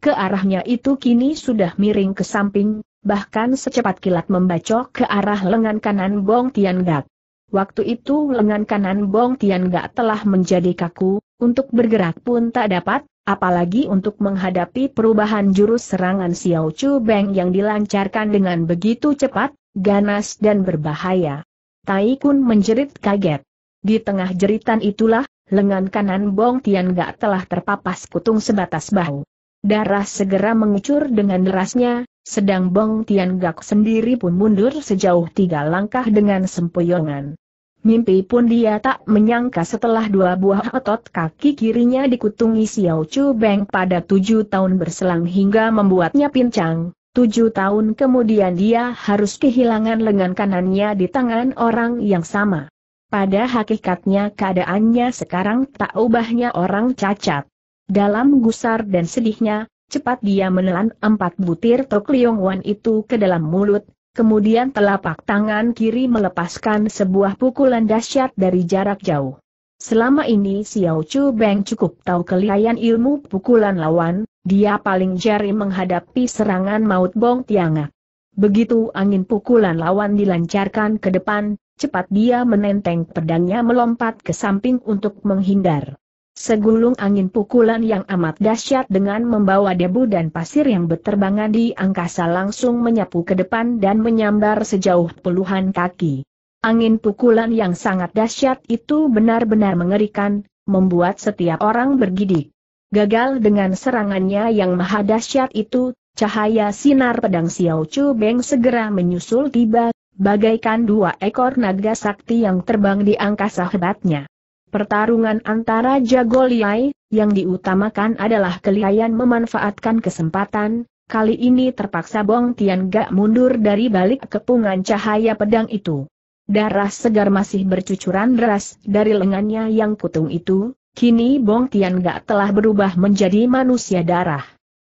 ke arahnya itu kini sudah miring ke samping, bahkan secepat kilat membacok ke arah lengan kanan Bong Tian Gak. Waktu itu lengan kanan Bong Tian Gak telah menjadi kaku, untuk bergerak pun tak dapat, apalagi untuk menghadapi perubahan jurus serangan Xiao Chu Beng yang dilancarkan dengan begitu cepat, ganas dan berbahaya. Tai Kun menjerit kaget. Di tengah jeritan itulah, lengan kanan Bong Tian Gak telah terpapas kutung sebatas bahu. Darah segera mengucur dengan derasnya, sedang Bong Tian Gak sendiri pun mundur sejauh tiga langkah dengan sempoyongan. Mimpi pun dia tak menyangka setelah dua buah otot kaki kirinya dikutungi Xiao Chu Beng pada tujuh tahun berselang hingga membuatnya pincang. Tujuh tahun kemudian dia harus kehilangan lengan kanannya di tangan orang yang sama. Pada hakikatnya keadaannya sekarang tak ubahnya orang cacat. Dalam gusar dan sedihnya, cepat dia menelan empat butir Tok Liong Wan itu ke dalam mulut, kemudian telapak tangan kiri melepaskan sebuah pukulan dahsyat dari jarak jauh. Selama ini Xiao Chu Beng cukup tahu kelihayan ilmu pukulan lawan, dia paling jari menghadapi serangan maut Bong Tianga. Begitu angin pukulan lawan dilancarkan ke depan, cepat dia menenteng pedangnya melompat ke samping untuk menghindar. Segulung angin pukulan yang amat dahsyat dengan membawa debu dan pasir yang berterbangan di angkasa langsung menyapu ke depan dan menyambar sejauh puluhan kaki. Angin pukulan yang sangat dahsyat itu benar-benar mengerikan, membuat setiap orang bergidik. Gagal dengan serangannya yang maha dahsyat itu, cahaya sinar pedang Xiao Chu Beng segera menyusul tiba, bagaikan dua ekor naga sakti yang terbang di angkasa hebatnya. Pertarungan antara jago liai, yang diutamakan adalah kelihayan memanfaatkan kesempatan, kali ini terpaksa Bong Tian Gak mundur dari balik kepungan cahaya pedang itu. Darah segar masih bercucuran deras dari lengannya yang kutung itu, kini Bong Tian Gak telah berubah menjadi manusia darah.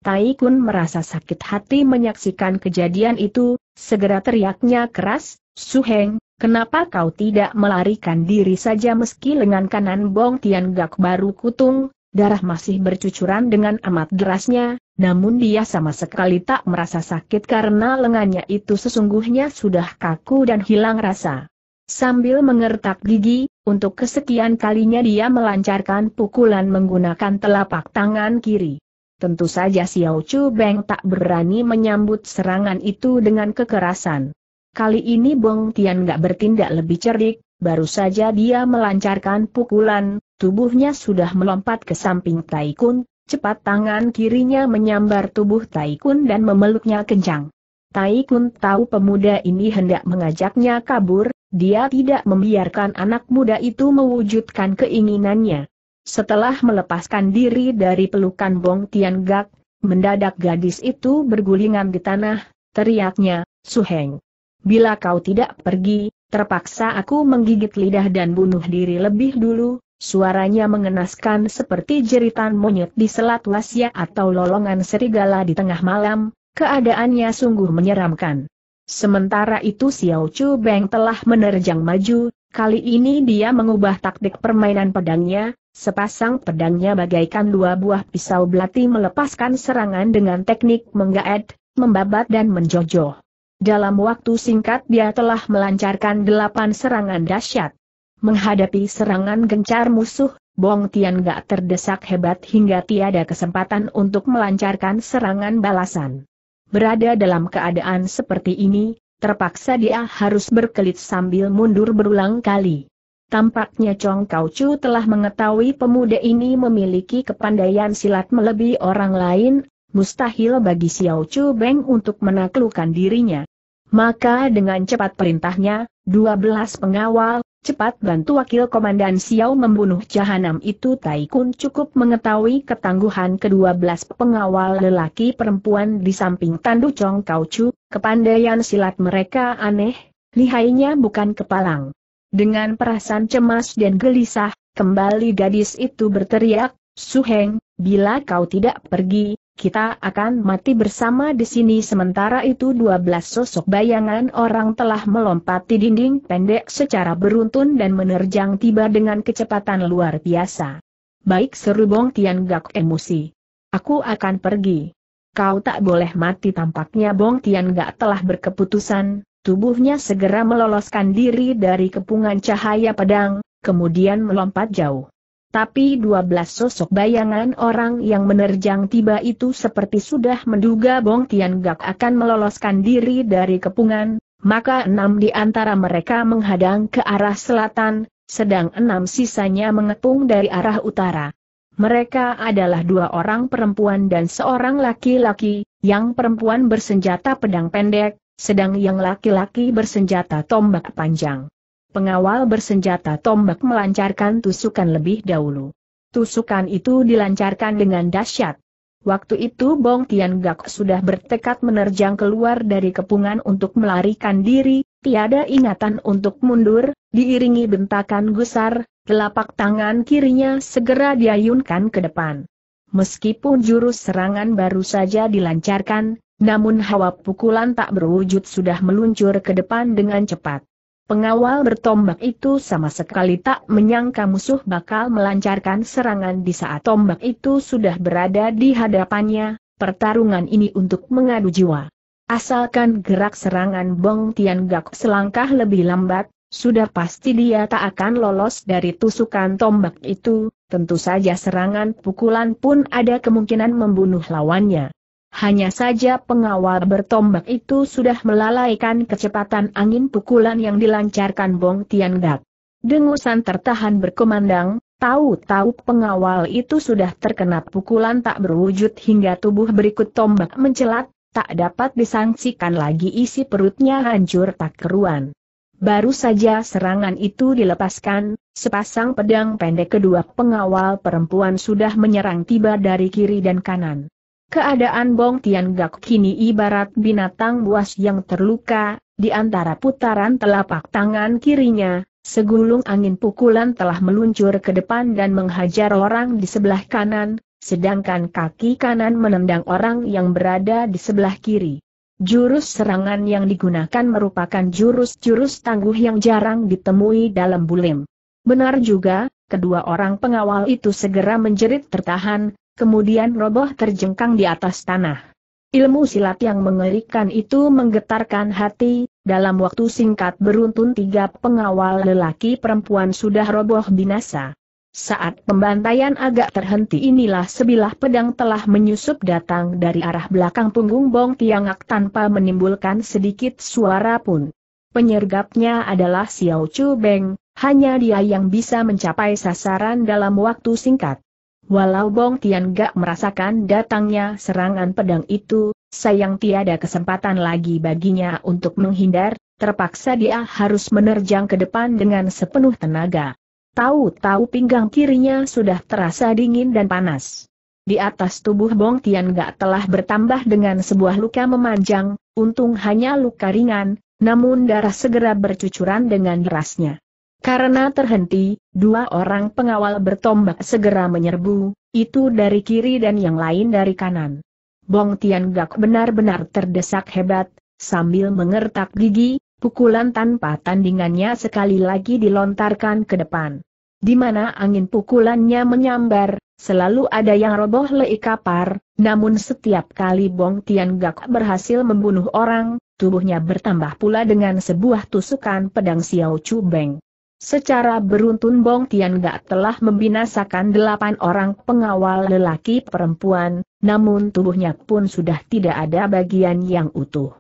Tai Kun merasa sakit hati menyaksikan kejadian itu, segera teriaknya keras, Su Heng. Kenapa kau tidak melarikan diri saja meski lengan kanan Bong Tian Gak baru kutung, darah masih bercucuran dengan amat derasnya, namun dia sama sekali tak merasa sakit karena lengannya itu sesungguhnya sudah kaku dan hilang rasa. Sambil mengertak gigi, untuk kesekian kalinya dia melancarkan pukulan menggunakan telapak tangan kiri. Tentu saja Xiao Chu Beng tak berani menyambut serangan itu dengan kekerasan. Kali ini Bong Tian gak bertindak lebih cerdik, baru saja dia melancarkan pukulan, tubuhnya sudah melompat ke samping Tai Kun, cepat tangan kirinya menyambar tubuh Tai Kun dan memeluknya kencang. Tai Kun tahu pemuda ini hendak mengajaknya kabur, dia tidak membiarkan anak muda itu mewujudkan keinginannya. Setelah melepaskan diri dari pelukan Bong Tian Gak, mendadak gadis itu bergulingan di tanah, teriaknya, Suheng. Bila kau tidak pergi, terpaksa aku menggigit lidah dan bunuh diri lebih dulu, suaranya mengenaskan seperti jeritan monyet di selat Lasya atau lolongan serigala di tengah malam, keadaannya sungguh menyeramkan. Sementara itu Xiao Chu Beng telah menerjang maju, kali ini dia mengubah taktik permainan pedangnya, Sepasang pedangnya bagaikan dua buah pisau belati melepaskan serangan dengan teknik menggaet, membabat dan menjojoh. Dalam waktu singkat dia telah melancarkan delapan serangan dahsyat. Menghadapi serangan gencar musuh, Bong Tian gak terdesak hebat hingga tiada kesempatan untuk melancarkan serangan balasan. Berada dalam keadaan seperti ini, terpaksa dia harus berkelit sambil mundur berulang kali. Tampaknya Chong Kau Chu telah mengetahui pemuda ini memiliki kepandaian silat melebihi orang lain, mustahil bagi Xiao Chu Beng untuk menaklukkan dirinya. Maka dengan cepat perintahnya, dua belas pengawal, cepat bantu wakil komandan Xiao membunuh jahanam itu Taikun cukup mengetahui ketangguhan kedua belas pengawal lelaki perempuan di samping Tandu Chong Kau Chu, kepandaian silat mereka aneh, lihainya bukan kepalang. Dengan perasaan cemas dan gelisah, kembali gadis itu berteriak, Suheng, bila kau tidak pergi, kita akan mati bersama di sini sementara itu 12 sosok bayangan orang telah melompati dinding pendek secara beruntun dan menerjang tiba dengan kecepatan luar biasa. Baik seru Bong Tian Gak emosi. Aku akan pergi. Kau tak boleh mati tampaknya Bong Tian Gak telah berkeputusan, tubuhnya segera meloloskan diri dari kepungan cahaya pedang, kemudian melompat jauh. Tapi dua belas sosok bayangan orang yang menerjang tiba itu seperti sudah menduga Bong Tian Gak akan meloloskan diri dari kepungan, maka enam di antara mereka menghadang ke arah selatan, sedang enam sisanya mengepung dari arah utara. Mereka adalah dua orang perempuan dan seorang laki-laki, yang perempuan bersenjata pedang pendek, sedang yang laki-laki bersenjata tombak panjang. Pengawal bersenjata tombak melancarkan tusukan lebih dahulu. Tusukan itu dilancarkan dengan dahsyat. Waktu itu Bong Tian Gak sudah bertekad menerjang keluar dari kepungan untuk melarikan diri, tiada ingatan untuk mundur, diiringi bentakan gusar, telapak tangan kirinya segera diayunkan ke depan. Meskipun jurus serangan baru saja dilancarkan, namun hawa pukulan tak berwujud sudah meluncur ke depan dengan cepat. Pengawal bertombak itu sama sekali tak menyangka musuh bakal melancarkan serangan di saat tombak itu sudah berada di hadapannya, pertarungan ini untuk mengadu jiwa. Asalkan gerak serangan Bong Tian Gak selangkah lebih lambat, sudah pasti dia tak akan lolos dari tusukan tombak itu, tentu saja serangan pukulan pun ada kemungkinan membunuh lawannya. Hanya saja pengawal bertombak itu sudah melalaikan kecepatan angin pukulan yang dilancarkan Bong Tian Gak. Dengusan tertahan berkumandang, tahu-tahu pengawal itu sudah terkena pukulan tak berwujud hingga tubuh berikut tombak mencelat, tak dapat disangsikan lagi isi perutnya hancur tak keruan. Baru saja serangan itu dilepaskan, sepasang pedang pendek kedua pengawal perempuan sudah menyerang tiba dari kiri dan kanan. Keadaan Bong Tian gak kini ibarat binatang buas yang terluka, di antara putaran telapak tangan kirinya, segulung angin pukulan telah meluncur ke depan dan menghajar orang di sebelah kanan, sedangkan kaki kanan menendang orang yang berada di sebelah kiri. Jurus serangan yang digunakan merupakan jurus-jurus tangguh yang jarang ditemui dalam bulim. Benar juga, kedua orang pengawal itu segera menjerit tertahan, kemudian roboh terjengkang di atas tanah. Ilmu silat yang mengerikan itu menggetarkan hati, dalam waktu singkat beruntun tiga pengawal lelaki perempuan sudah roboh binasa. Saat pembantaian agak terhenti inilah sebilah pedang telah menyusup datang dari arah belakang punggung Bong Tiangak tanpa menimbulkan sedikit suara pun. Penyergapnya adalah Xiao Chu Beng, hanya dia yang bisa mencapai sasaran dalam waktu singkat. Walau Bong Tian gak merasakan datangnya serangan pedang itu, sayang tiada kesempatan lagi baginya untuk menghindar, terpaksa dia harus menerjang ke depan dengan sepenuh tenaga. Tahu-tahu pinggang kirinya sudah terasa dingin dan panas. Di atas tubuh Bong Tian gak telah bertambah dengan sebuah luka memanjang, untung hanya luka ringan, namun darah segera bercucuran dengan derasnya. Karena terhenti, dua orang pengawal bertombak segera menyerbu, itu dari kiri dan yang lain dari kanan. Bong Tian Gak benar-benar terdesak hebat, sambil mengertak gigi, pukulan tanpa tandingannya sekali lagi dilontarkan ke depan. Di mana angin pukulannya menyambar, Selalu ada yang roboh leikapar. kapar, namun setiap kali Bong Tian Gak berhasil membunuh orang, tubuhnya bertambah pula dengan sebuah tusukan pedang Xiao Chu Beng. Secara beruntun Bong Tian Gak telah membinasakan delapan orang pengawal lelaki perempuan, namun tubuhnya pun sudah tidak ada bagian yang utuh.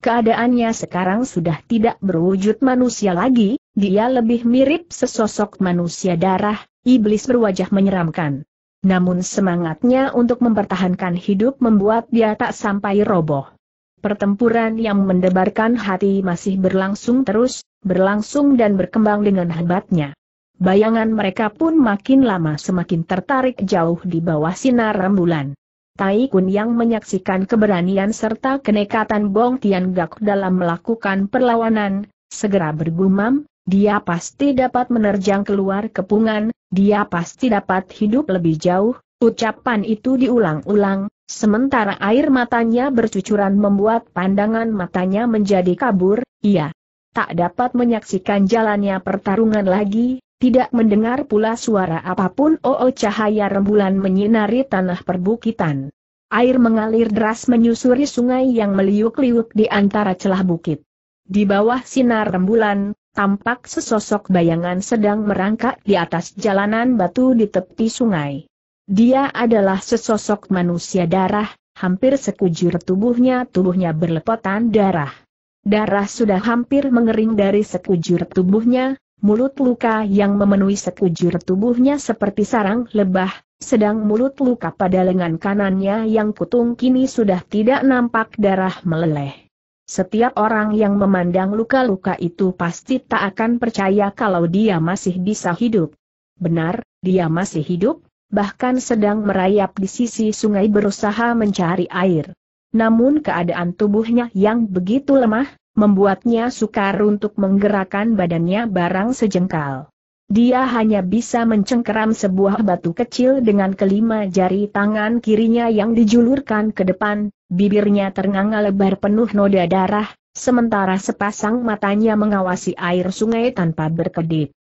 Keadaannya sekarang sudah tidak berwujud manusia lagi, dia lebih mirip sesosok manusia darah, iblis berwajah menyeramkan. Namun semangatnya untuk mempertahankan hidup membuat dia tak sampai roboh. Pertempuran yang mendebarkan hati masih berlangsung terus, berlangsung dan berkembang dengan hebatnya. Bayangan mereka pun makin lama semakin tertarik jauh di bawah sinar rembulan. Tai Kun yang menyaksikan keberanian serta kenekatan Bong Tian Gak dalam melakukan perlawanan, segera bergumam, dia pasti dapat menerjang keluar kepungan, dia pasti dapat hidup lebih jauh, ucapan itu diulang-ulang, sementara air matanya bercucuran membuat pandangan matanya menjadi kabur, iya, tak dapat menyaksikan jalannya pertarungan lagi, tidak mendengar pula suara apapun oo cahaya rembulan menyinari tanah perbukitan. Air mengalir deras menyusuri sungai yang meliuk-liuk di antara celah bukit. Di bawah sinar rembulan, tampak sesosok bayangan sedang merangkak di atas jalanan batu di tepi sungai. Dia adalah sesosok manusia darah, hampir sekujur tubuhnya tubuhnya berlepotan darah. Darah sudah hampir mengering dari sekujur tubuhnya, mulut luka yang memenuhi sekujur tubuhnya seperti sarang lebah, sedang mulut luka pada lengan kanannya yang kutung kini sudah tidak nampak darah meleleh. Setiap orang yang memandang luka-luka itu pasti tak akan percaya kalau dia masih bisa hidup. Benar, dia masih hidup, bahkan sedang merayap di sisi sungai berusaha mencari air. Namun keadaan tubuhnya yang begitu lemah, membuatnya sukar untuk menggerakkan badannya barang sejengkal. Dia hanya bisa mencengkeram sebuah batu kecil dengan kelima jari tangan kirinya yang dijulurkan ke depan, bibirnya ternganga lebar penuh noda darah, sementara sepasang matanya mengawasi air sungai tanpa berkedip.